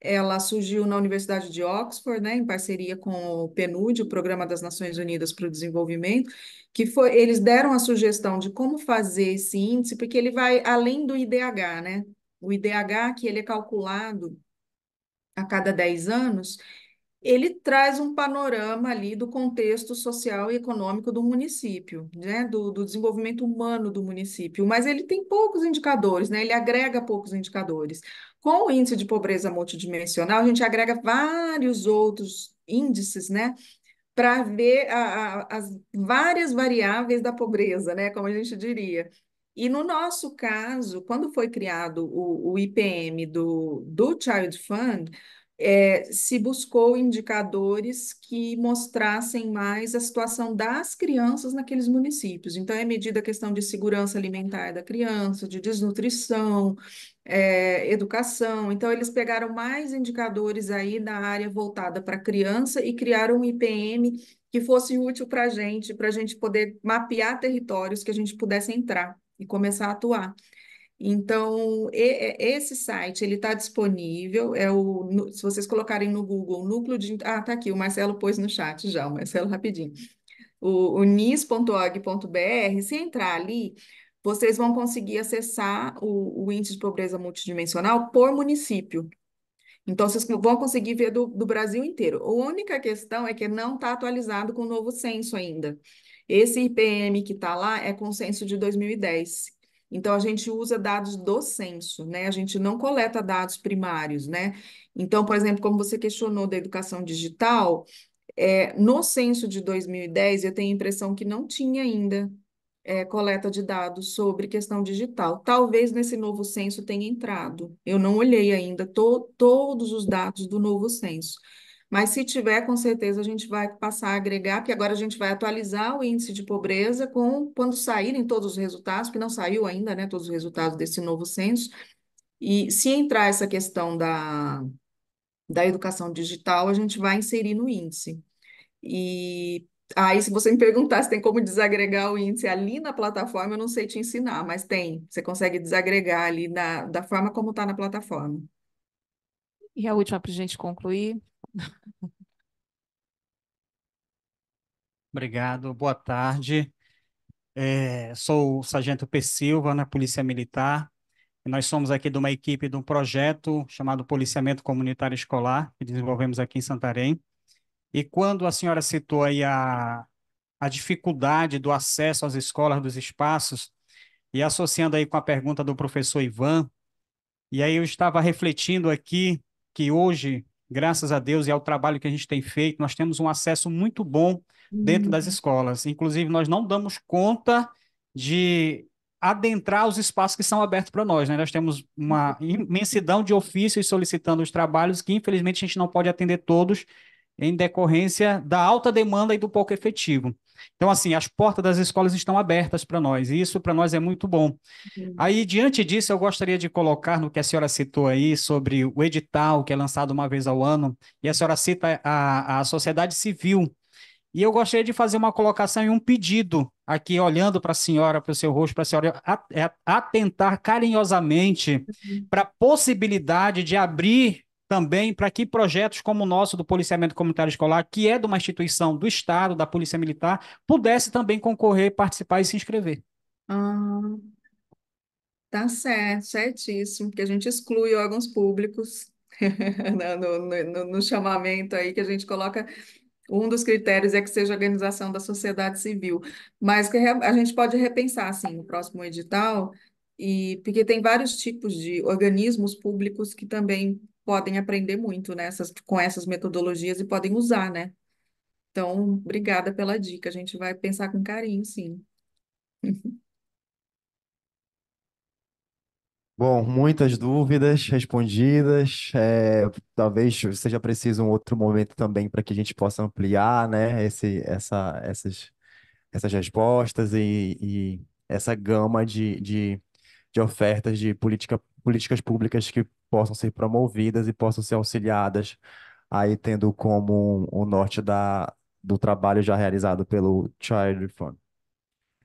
Speaker 3: ela surgiu na Universidade de Oxford, né, em parceria com o PNUD, o Programa das Nações Unidas para o Desenvolvimento, que foi, eles deram a sugestão de como fazer esse índice, porque ele vai além do IDH, né? O IDH que ele é calculado a cada 10 anos, ele traz um panorama ali do contexto social e econômico do município, né? do, do desenvolvimento humano do município, mas ele tem poucos indicadores, né? ele agrega poucos indicadores. Com o índice de pobreza multidimensional, a gente agrega vários outros índices, né? Para ver a, a, as várias variáveis da pobreza, né? Como a gente diria. E no nosso caso, quando foi criado o, o IPM do, do Child Fund, é, se buscou indicadores que mostrassem mais a situação das crianças naqueles municípios. Então, é medida a questão de segurança alimentar da criança, de desnutrição, é, educação. Então, eles pegaram mais indicadores aí da área voltada para a criança e criaram um IPM que fosse útil para a gente, para a gente poder mapear territórios que a gente pudesse entrar e começar a atuar. Então, esse site, ele está disponível, é o, se vocês colocarem no Google, núcleo de... Ah, tá aqui, o Marcelo pôs no chat já, o Marcelo, rapidinho. O, o nis.org.br, se entrar ali, vocês vão conseguir acessar o, o, índice de pobreza multidimensional por município. Então, vocês vão conseguir ver do, do Brasil inteiro. A única questão é que não está atualizado com o novo censo ainda. Esse IPM que está lá é com o censo de 2010. Então, a gente usa dados do censo, né? A gente não coleta dados primários, né? Então, por exemplo, como você questionou da educação digital, é, no censo de 2010, eu tenho a impressão que não tinha ainda é, coleta de dados sobre questão digital. Talvez nesse novo censo tenha entrado. Eu não olhei ainda to todos os dados do novo censo. Mas se tiver, com certeza a gente vai passar a agregar, porque agora a gente vai atualizar o índice de pobreza com quando saírem todos os resultados, que não saiu ainda, né, todos os resultados desse novo censo. E se entrar essa questão da, da educação digital, a gente vai inserir no índice. E aí, ah, se você me perguntar se tem como desagregar o índice ali na plataforma, eu não sei te ensinar, mas tem. Você consegue desagregar ali na, da forma como está na plataforma.
Speaker 1: E a última para a gente concluir,
Speaker 4: Obrigado, boa tarde. É, sou o Sargento P. Silva, na né, Polícia Militar. nós somos aqui de uma equipe de um projeto chamado Policiamento Comunitário Escolar, que desenvolvemos aqui em Santarém. E quando a senhora citou aí a, a dificuldade do acesso às escolas, dos espaços, e associando aí com a pergunta do professor Ivan, e aí eu estava refletindo aqui que hoje graças a Deus e ao trabalho que a gente tem feito, nós temos um acesso muito bom dentro das uhum. escolas. Inclusive, nós não damos conta de adentrar os espaços que são abertos para nós. Né? Nós temos uma imensidão de ofícios solicitando os trabalhos que, infelizmente, a gente não pode atender todos em decorrência da alta demanda e do pouco efetivo. Então, assim, as portas das escolas estão abertas para nós, e isso para nós é muito bom. Uhum. Aí, diante disso, eu gostaria de colocar no que a senhora citou aí sobre o edital que é lançado uma vez ao ano, e a senhora cita a, a sociedade civil. E eu gostaria de fazer uma colocação e um pedido aqui, olhando para a senhora, para o seu rosto, para a senhora é, atentar carinhosamente uhum. para a possibilidade de abrir também para que projetos como o nosso do policiamento comunitário escolar, que é de uma instituição do Estado, da Polícia Militar, pudesse também concorrer, participar e se inscrever.
Speaker 3: Ah, tá certo, certíssimo, que a gente exclui órgãos públicos né, no, no, no chamamento aí que a gente coloca um dos critérios é que seja organização da sociedade civil, mas que a gente pode repensar assim no próximo edital e porque tem vários tipos de organismos públicos que também podem aprender muito nessas, né, com essas metodologias e podem usar, né? Então, obrigada pela dica. A gente vai pensar com carinho, sim.
Speaker 2: Bom, muitas dúvidas respondidas. É, talvez seja preciso um outro momento também para que a gente possa ampliar, né, esse, essa, essas, essas respostas e, e essa gama de, de, de ofertas de política, políticas públicas que possam ser promovidas e possam ser auxiliadas, aí tendo como o norte da, do trabalho já realizado pelo Child Fund.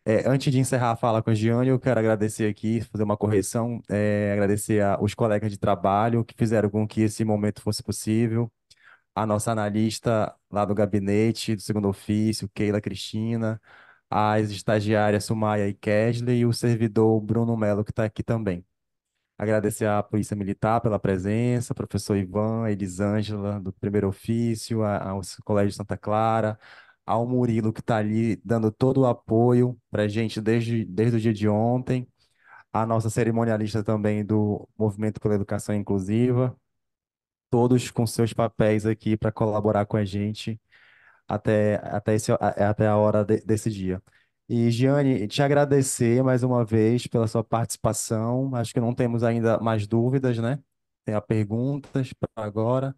Speaker 2: É, antes de encerrar a fala com a Giane, eu quero agradecer aqui, fazer uma correção, é, agradecer aos colegas de trabalho que fizeram com que esse momento fosse possível, a nossa analista lá do gabinete, do segundo ofício, Keila Cristina, as estagiárias Sumaya e Kesley e o servidor Bruno Melo, que está aqui também. Agradecer à Polícia Militar pela presença, professor Ivan, Elisângela, do primeiro ofício, ao Colégio Santa Clara, ao Murilo, que está ali dando todo o apoio para a gente desde, desde o dia de ontem, a nossa cerimonialista também do Movimento pela Educação Inclusiva, todos com seus papéis aqui para colaborar com a gente até, até, esse, até a hora de, desse dia. E, Giane, te agradecer mais uma vez pela sua participação. Acho que não temos ainda mais dúvidas, né? Tem a perguntas para agora.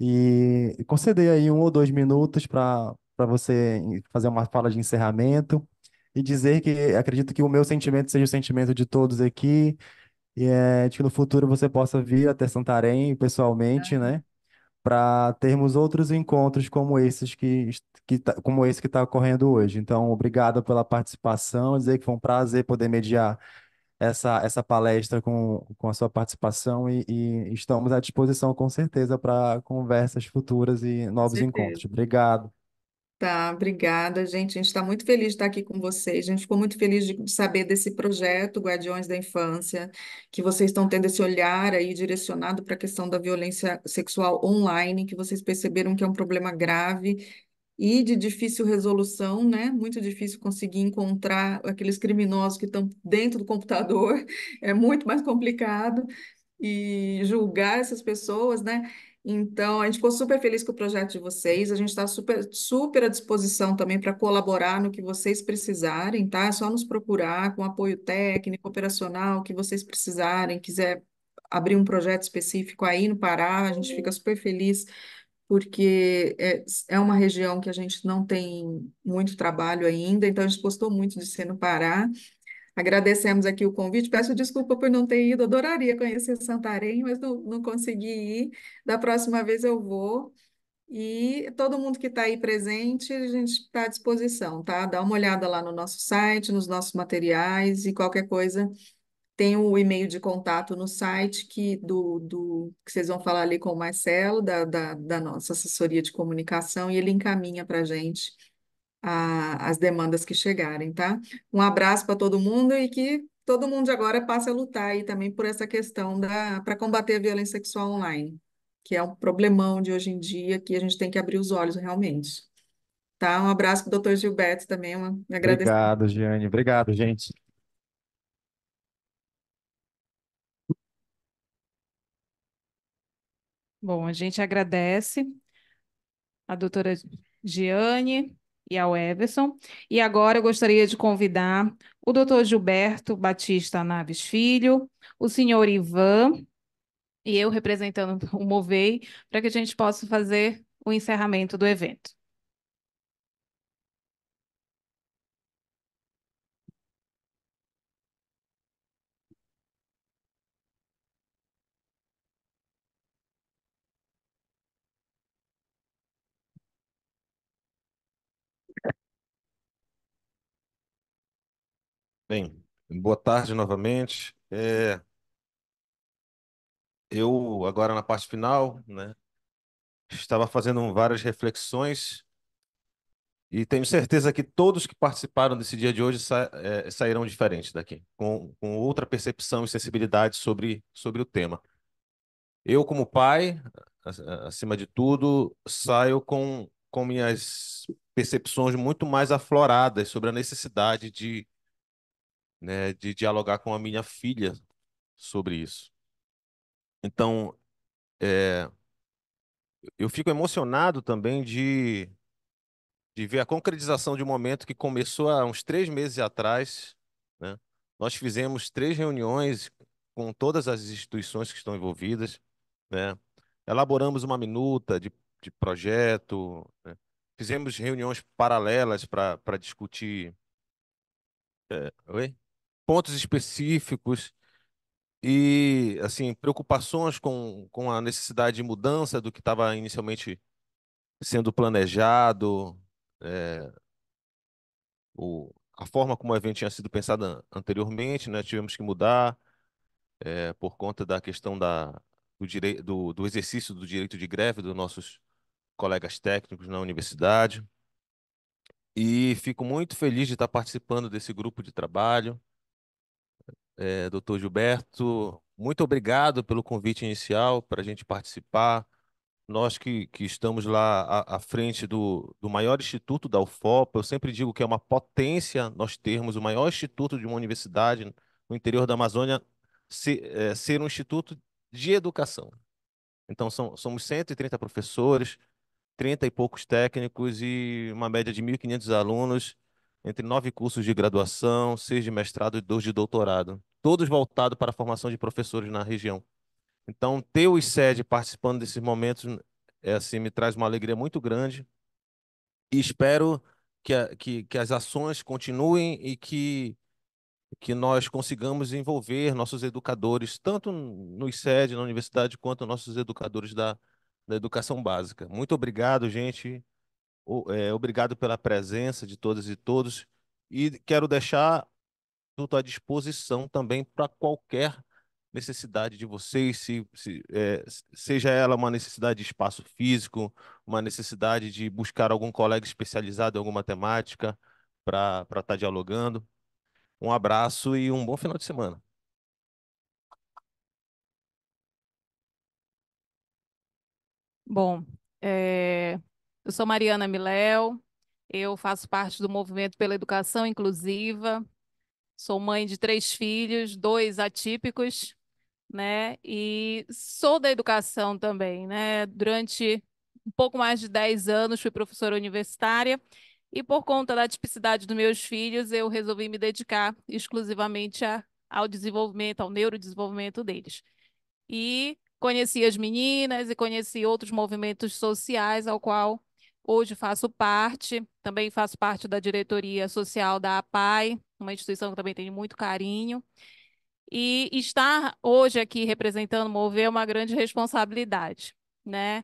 Speaker 2: E conceder aí um ou dois minutos para para você fazer uma fala de encerramento e dizer que acredito que o meu sentimento seja o sentimento de todos aqui e é, de que no futuro você possa vir até Santarém pessoalmente, né? Para termos outros encontros como esses que que tá, como esse que está ocorrendo hoje. Então, obrigado pela participação, dizer que foi um prazer poder mediar essa, essa palestra com, com a sua participação e, e estamos à disposição, com certeza, para conversas futuras e novos encontros. Obrigado.
Speaker 3: Tá, obrigada, gente. A gente está muito feliz de estar aqui com vocês. A gente ficou muito feliz de saber desse projeto Guardiões da Infância, que vocês estão tendo esse olhar aí direcionado para a questão da violência sexual online, que vocês perceberam que é um problema grave e de difícil resolução, né? Muito difícil conseguir encontrar aqueles criminosos que estão dentro do computador, é muito mais complicado e julgar essas pessoas, né? Então, a gente ficou super feliz com o projeto de vocês. A gente está super, super à disposição também para colaborar no que vocês precisarem, tá? É só nos procurar com apoio técnico, operacional, que vocês precisarem. Quiser abrir um projeto específico aí no Pará, a gente fica super feliz porque é, é uma região que a gente não tem muito trabalho ainda, então a gente gostou muito de ser no Pará. Agradecemos aqui o convite. Peço desculpa por não ter ido, adoraria conhecer Santarém, mas não, não consegui ir. Da próxima vez eu vou. E todo mundo que está aí presente, a gente está à disposição, tá? Dá uma olhada lá no nosso site, nos nossos materiais e qualquer coisa tem o e-mail de contato no site que, do, do, que vocês vão falar ali com o Marcelo, da, da, da nossa assessoria de comunicação, e ele encaminha para a gente as demandas que chegarem, tá? Um abraço para todo mundo e que todo mundo agora passe a lutar aí também por essa questão da para combater a violência sexual online, que é um problemão de hoje em dia que a gente tem que abrir os olhos realmente. Tá? Um abraço para o doutor Gilberto também, uma agradecimento.
Speaker 2: Obrigado, Giane. Obrigado, gente.
Speaker 1: Bom, a gente agradece a doutora Giane e ao Everson. E agora eu gostaria de convidar o doutor Gilberto Batista Naves Filho, o senhor Ivan e eu representando o Movei, para que a gente possa fazer o encerramento do evento.
Speaker 6: Bem, boa tarde novamente. É, eu, agora na parte final, né, estava fazendo várias reflexões e tenho certeza que todos que participaram desse dia de hoje sa é, sairão diferentes daqui, com, com outra percepção e sensibilidade sobre, sobre o tema. Eu, como pai, acima de tudo, saio com, com minhas percepções muito mais afloradas sobre a necessidade de né, de dialogar com a minha filha sobre isso. Então, é, eu fico emocionado também de, de ver a concretização de um momento que começou há uns três meses atrás. Né? Nós fizemos três reuniões com todas as instituições que estão envolvidas. Né? Elaboramos uma minuta de, de projeto, né? fizemos reuniões paralelas para discutir. É, oi? pontos específicos e assim preocupações com, com a necessidade de mudança do que estava inicialmente sendo planejado, é, o, a forma como o evento tinha sido pensado anteriormente, né, tivemos que mudar é, por conta da questão da, do, do, do exercício do direito de greve dos nossos colegas técnicos na universidade. E fico muito feliz de estar participando desse grupo de trabalho é, doutor Gilberto. Muito obrigado pelo convite inicial para a gente participar. Nós que, que estamos lá à, à frente do, do maior instituto da UFOP, eu sempre digo que é uma potência nós termos o maior instituto de uma universidade no interior da Amazônia se, é, ser um instituto de educação. Então, são, somos 130 professores, 30 e poucos técnicos e uma média de 1.500 alunos entre nove cursos de graduação, seis de mestrado e dois de doutorado, todos voltados para a formação de professores na região. Então, ter o ICED participando desses momentos é, assim, me traz uma alegria muito grande e espero que, a, que, que as ações continuem e que, que nós consigamos envolver nossos educadores, tanto no ICED, na universidade, quanto nossos educadores da, da educação básica. Muito obrigado, gente é, obrigado pela presença de todas e todos. E quero deixar tudo à disposição também para qualquer necessidade de vocês, se, se é, seja ela uma necessidade de espaço físico, uma necessidade de buscar algum colega especializado em alguma temática para estar tá dialogando. Um abraço e um bom final de semana.
Speaker 1: Bom, é, eu sou Mariana Miléo, eu faço parte do Movimento pela Educação Inclusiva, sou mãe de três filhos, dois atípicos, né? E sou da educação também, né? Durante um pouco mais de 10 anos fui professora universitária e por conta da tipicidade dos meus filhos, eu resolvi me dedicar exclusivamente a, ao desenvolvimento, ao neurodesenvolvimento deles. E conheci as meninas e conheci outros movimentos sociais ao qual Hoje faço parte, também faço parte da diretoria social da APAI, uma instituição que também tenho muito carinho. E estar hoje aqui representando o Mover é uma grande responsabilidade, né?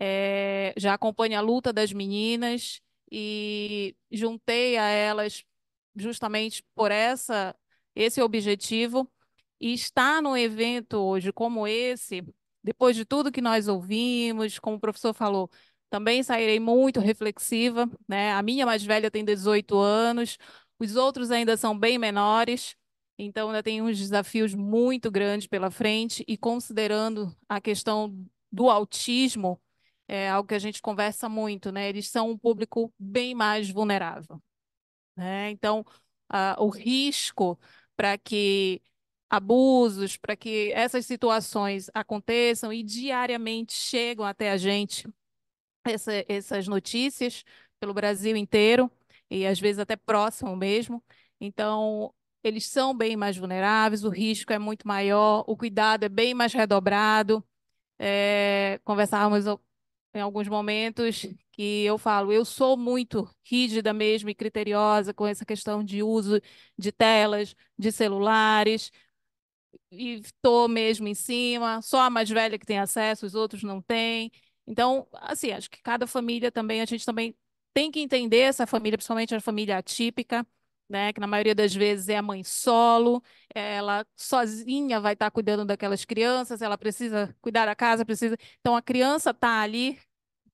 Speaker 1: É, já acompanho a luta das meninas e juntei a elas justamente por essa esse objetivo e estar num evento hoje como esse, depois de tudo que nós ouvimos, como o professor falou, também sairei muito reflexiva, né? A minha mais velha tem 18 anos, os outros ainda são bem menores, então ainda tem uns desafios muito grandes pela frente e considerando a questão do autismo, é algo que a gente conversa muito, né? Eles são um público bem mais vulnerável, né? Então, a, o risco para que abusos, para que essas situações aconteçam e diariamente chegam até a gente essa, essas notícias pelo Brasil inteiro e às vezes até próximo mesmo. Então, eles são bem mais vulneráveis, o risco é muito maior, o cuidado é bem mais redobrado. É, conversávamos em alguns momentos que eu falo, eu sou muito rígida mesmo e criteriosa com essa questão de uso de telas, de celulares, e estou mesmo em cima, só a mais velha que tem acesso, os outros não têm. Então, assim, acho que cada família também, a gente também tem que entender essa família, principalmente a família atípica, né? Que na maioria das vezes é a mãe solo, ela sozinha vai estar cuidando daquelas crianças, ela precisa cuidar da casa, precisa. Então a criança está ali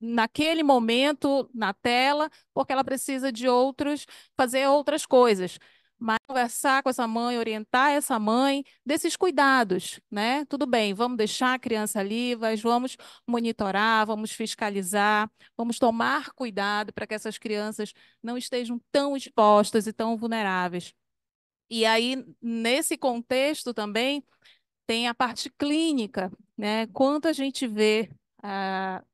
Speaker 1: naquele momento na tela, porque ela precisa de outros, fazer outras coisas mas conversar com essa mãe, orientar essa mãe desses cuidados, né? Tudo bem, vamos deixar a criança ali, mas vamos monitorar, vamos fiscalizar, vamos tomar cuidado para que essas crianças não estejam tão expostas e tão vulneráveis. E aí, nesse contexto também, tem a parte clínica, né? Quanto a gente vê ah,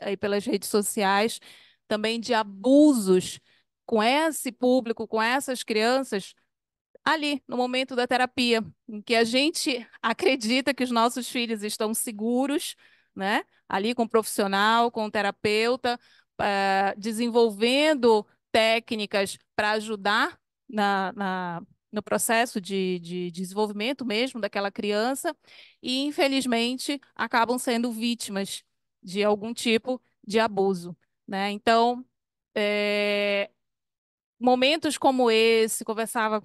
Speaker 1: aí pelas redes sociais também de abusos com esse público, com essas crianças, ali, no momento da terapia, em que a gente acredita que os nossos filhos estão seguros, né? Ali com o profissional, com o terapeuta, uh, desenvolvendo técnicas para ajudar na, na, no processo de, de, desenvolvimento mesmo daquela criança e, infelizmente, acabam sendo vítimas de algum tipo de abuso. Né? Então, é, momentos como esse, conversava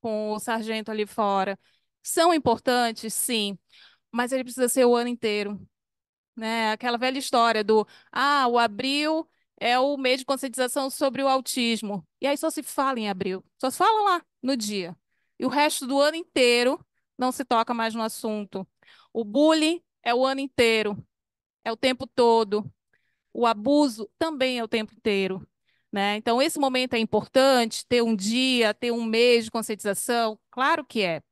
Speaker 1: com o sargento ali fora, são importantes, sim, mas ele precisa ser o ano inteiro. Né? Aquela velha história do, ah, o abril é o mês de conscientização sobre o autismo. E aí só se fala em abril, só se fala lá no dia. E o resto do ano inteiro não se toca mais no assunto. O bullying é o ano inteiro, é o tempo todo. O abuso também é o tempo inteiro. Né? Então, esse momento é importante, ter um dia, ter um mês de conscientização, claro que é,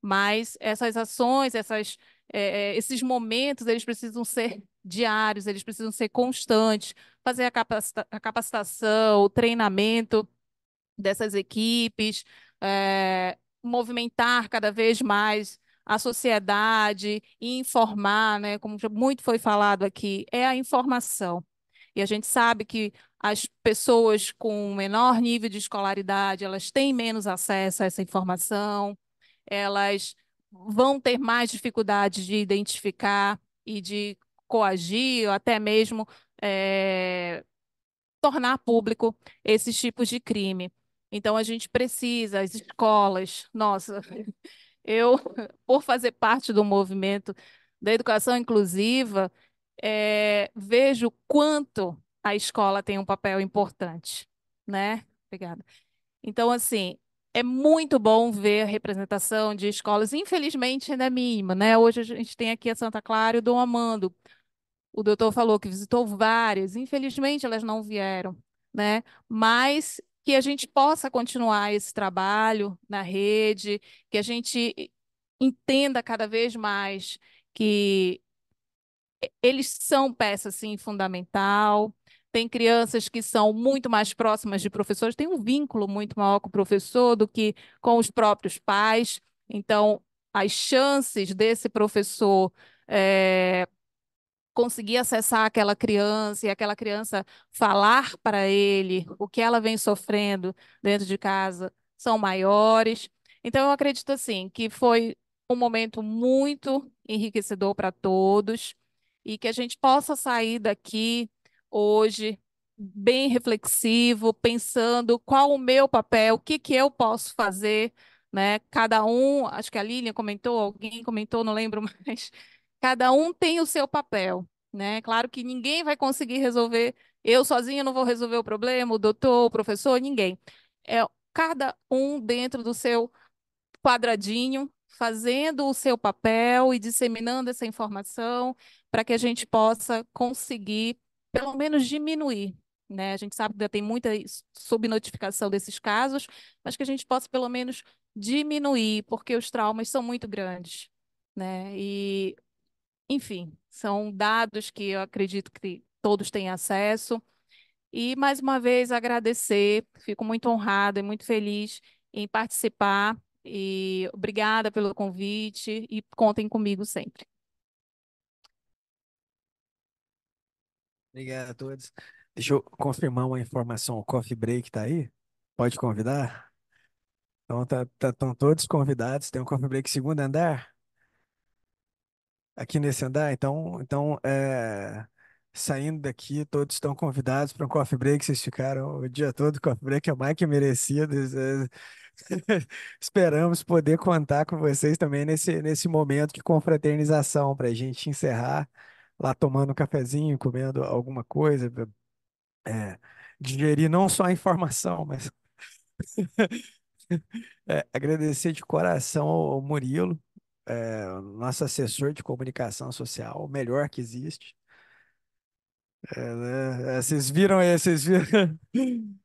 Speaker 1: mas essas ações, essas, é, é esses momentos, eles precisam ser diários, eles precisam ser constantes, fazer a, capacita a capacitação, o treinamento dessas equipes, é, movimentar cada vez mais a sociedade, informar, né? como muito foi falado aqui, é a informação. E a gente sabe que as pessoas com menor nível de escolaridade, elas têm menos acesso a essa informação, elas vão ter mais dificuldade de identificar e de coagir, ou até mesmo é, tornar público esses tipos de crime. Então, a gente precisa, as escolas, nossa, eu, por fazer parte do movimento da educação inclusiva, é, vejo quanto a escola tem um papel importante, né? Obrigada. Então, assim, é muito bom ver representação de escolas, infelizmente ainda é mínima, né? Hoje a gente tem aqui a Santa Clara e o Dom Amando. O doutor falou que visitou várias, infelizmente elas não vieram, né? Mas que a gente possa continuar esse trabalho na rede, que a gente entenda cada vez mais que eles são peça assim fundamental, tem crianças que são muito mais próximas de professores, têm um vínculo muito maior com o professor do que com os próprios pais. Então, as chances desse professor é, conseguir acessar aquela criança e aquela criança falar para ele o que ela vem sofrendo dentro de casa são maiores. Então, eu acredito assim que foi um momento muito enriquecedor para todos e que a gente possa sair daqui hoje, bem reflexivo, pensando qual o meu papel, o que que eu posso fazer, né? Cada um, acho que a Lilian comentou, alguém comentou, não lembro mais. Cada um tem o seu papel, né? Claro que ninguém vai conseguir resolver, eu sozinha não vou resolver o problema, o doutor, o professor, ninguém. É cada um dentro do seu quadradinho, fazendo o seu papel e disseminando essa informação para que a gente possa conseguir pelo menos diminuir. Né? A gente sabe que ainda tem muita subnotificação desses casos, mas que a gente possa pelo menos diminuir, porque os traumas são muito grandes. Né? E, enfim, são dados que eu acredito que todos têm acesso. E, mais uma vez, agradecer, fico muito honrada e muito feliz em participar. E obrigada pelo convite e contem comigo sempre.
Speaker 8: Obrigado a todos. Deixa eu confirmar uma informação. O coffee break está aí? Pode convidar? Então, tá, tá, estão todos convidados. Tem um coffee break segundo andar? Aqui nesse andar? Então, então é, saindo daqui, todos estão convidados para um coffee break. Vocês ficaram o dia todo. Coffee break é mais que merecido. Esperamos poder contar com vocês também nesse, nesse momento de confraternização para a gente encerrar lá tomando um cafezinho, comendo alguma coisa, é, digerir não só a informação, mas é, agradecer de coração ao Murilo, é, nosso assessor de comunicação social, o melhor que existe. É, né? É, vocês viram aí, é, vocês viram.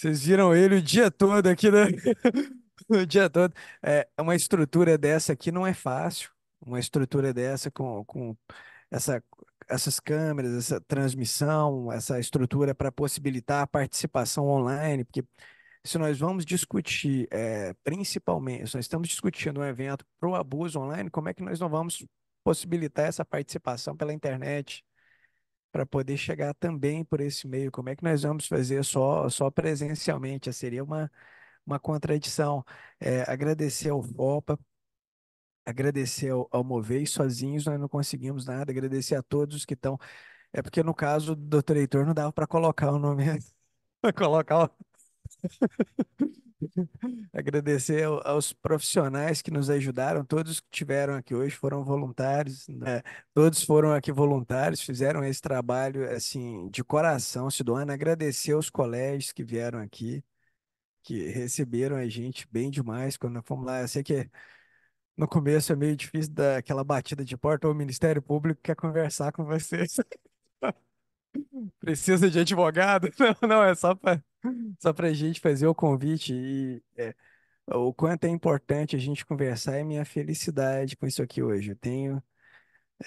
Speaker 8: Vocês viram ele o dia todo aqui, né? o dia todo. É, uma estrutura dessa aqui não é fácil. Uma estrutura dessa com, com essa, essas câmeras, essa transmissão, essa estrutura para possibilitar a participação online, porque se nós vamos discutir, é, principalmente, se nós estamos discutindo um evento para o abuso online, como é que nós não vamos possibilitar essa participação pela internet para poder chegar também por esse meio? Como é que nós vamos fazer só, só presencialmente? Seria uma, uma contradição. É, agradecer ao FOPA agradecer ao, ao Mover e sozinhos nós não conseguimos nada, agradecer a todos que estão. É porque no caso do doutor Heitor não dava para colocar o nome. colocar o... Agradecer aos profissionais que nos ajudaram, todos que tiveram aqui hoje foram voluntários, né? todos foram aqui voluntários, fizeram esse trabalho assim de coração, se doando. Agradecer aos colégios que vieram aqui, que receberam a gente bem demais quando fomos lá. Eu sei que no começo é meio difícil daquela batida de porta, o Ministério Público quer conversar com vocês. Precisa de advogado? Não, não, é só para só a gente fazer o convite e é, o quanto é importante a gente conversar é minha felicidade com isso aqui hoje. Eu tenho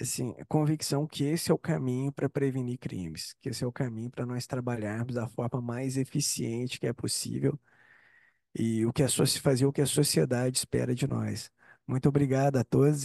Speaker 8: assim, convicção que esse é o caminho para prevenir crimes, que esse é o caminho para nós trabalharmos da forma mais eficiente que é possível e o que a, fazer o que a sociedade espera de nós. Muito obrigado a todos.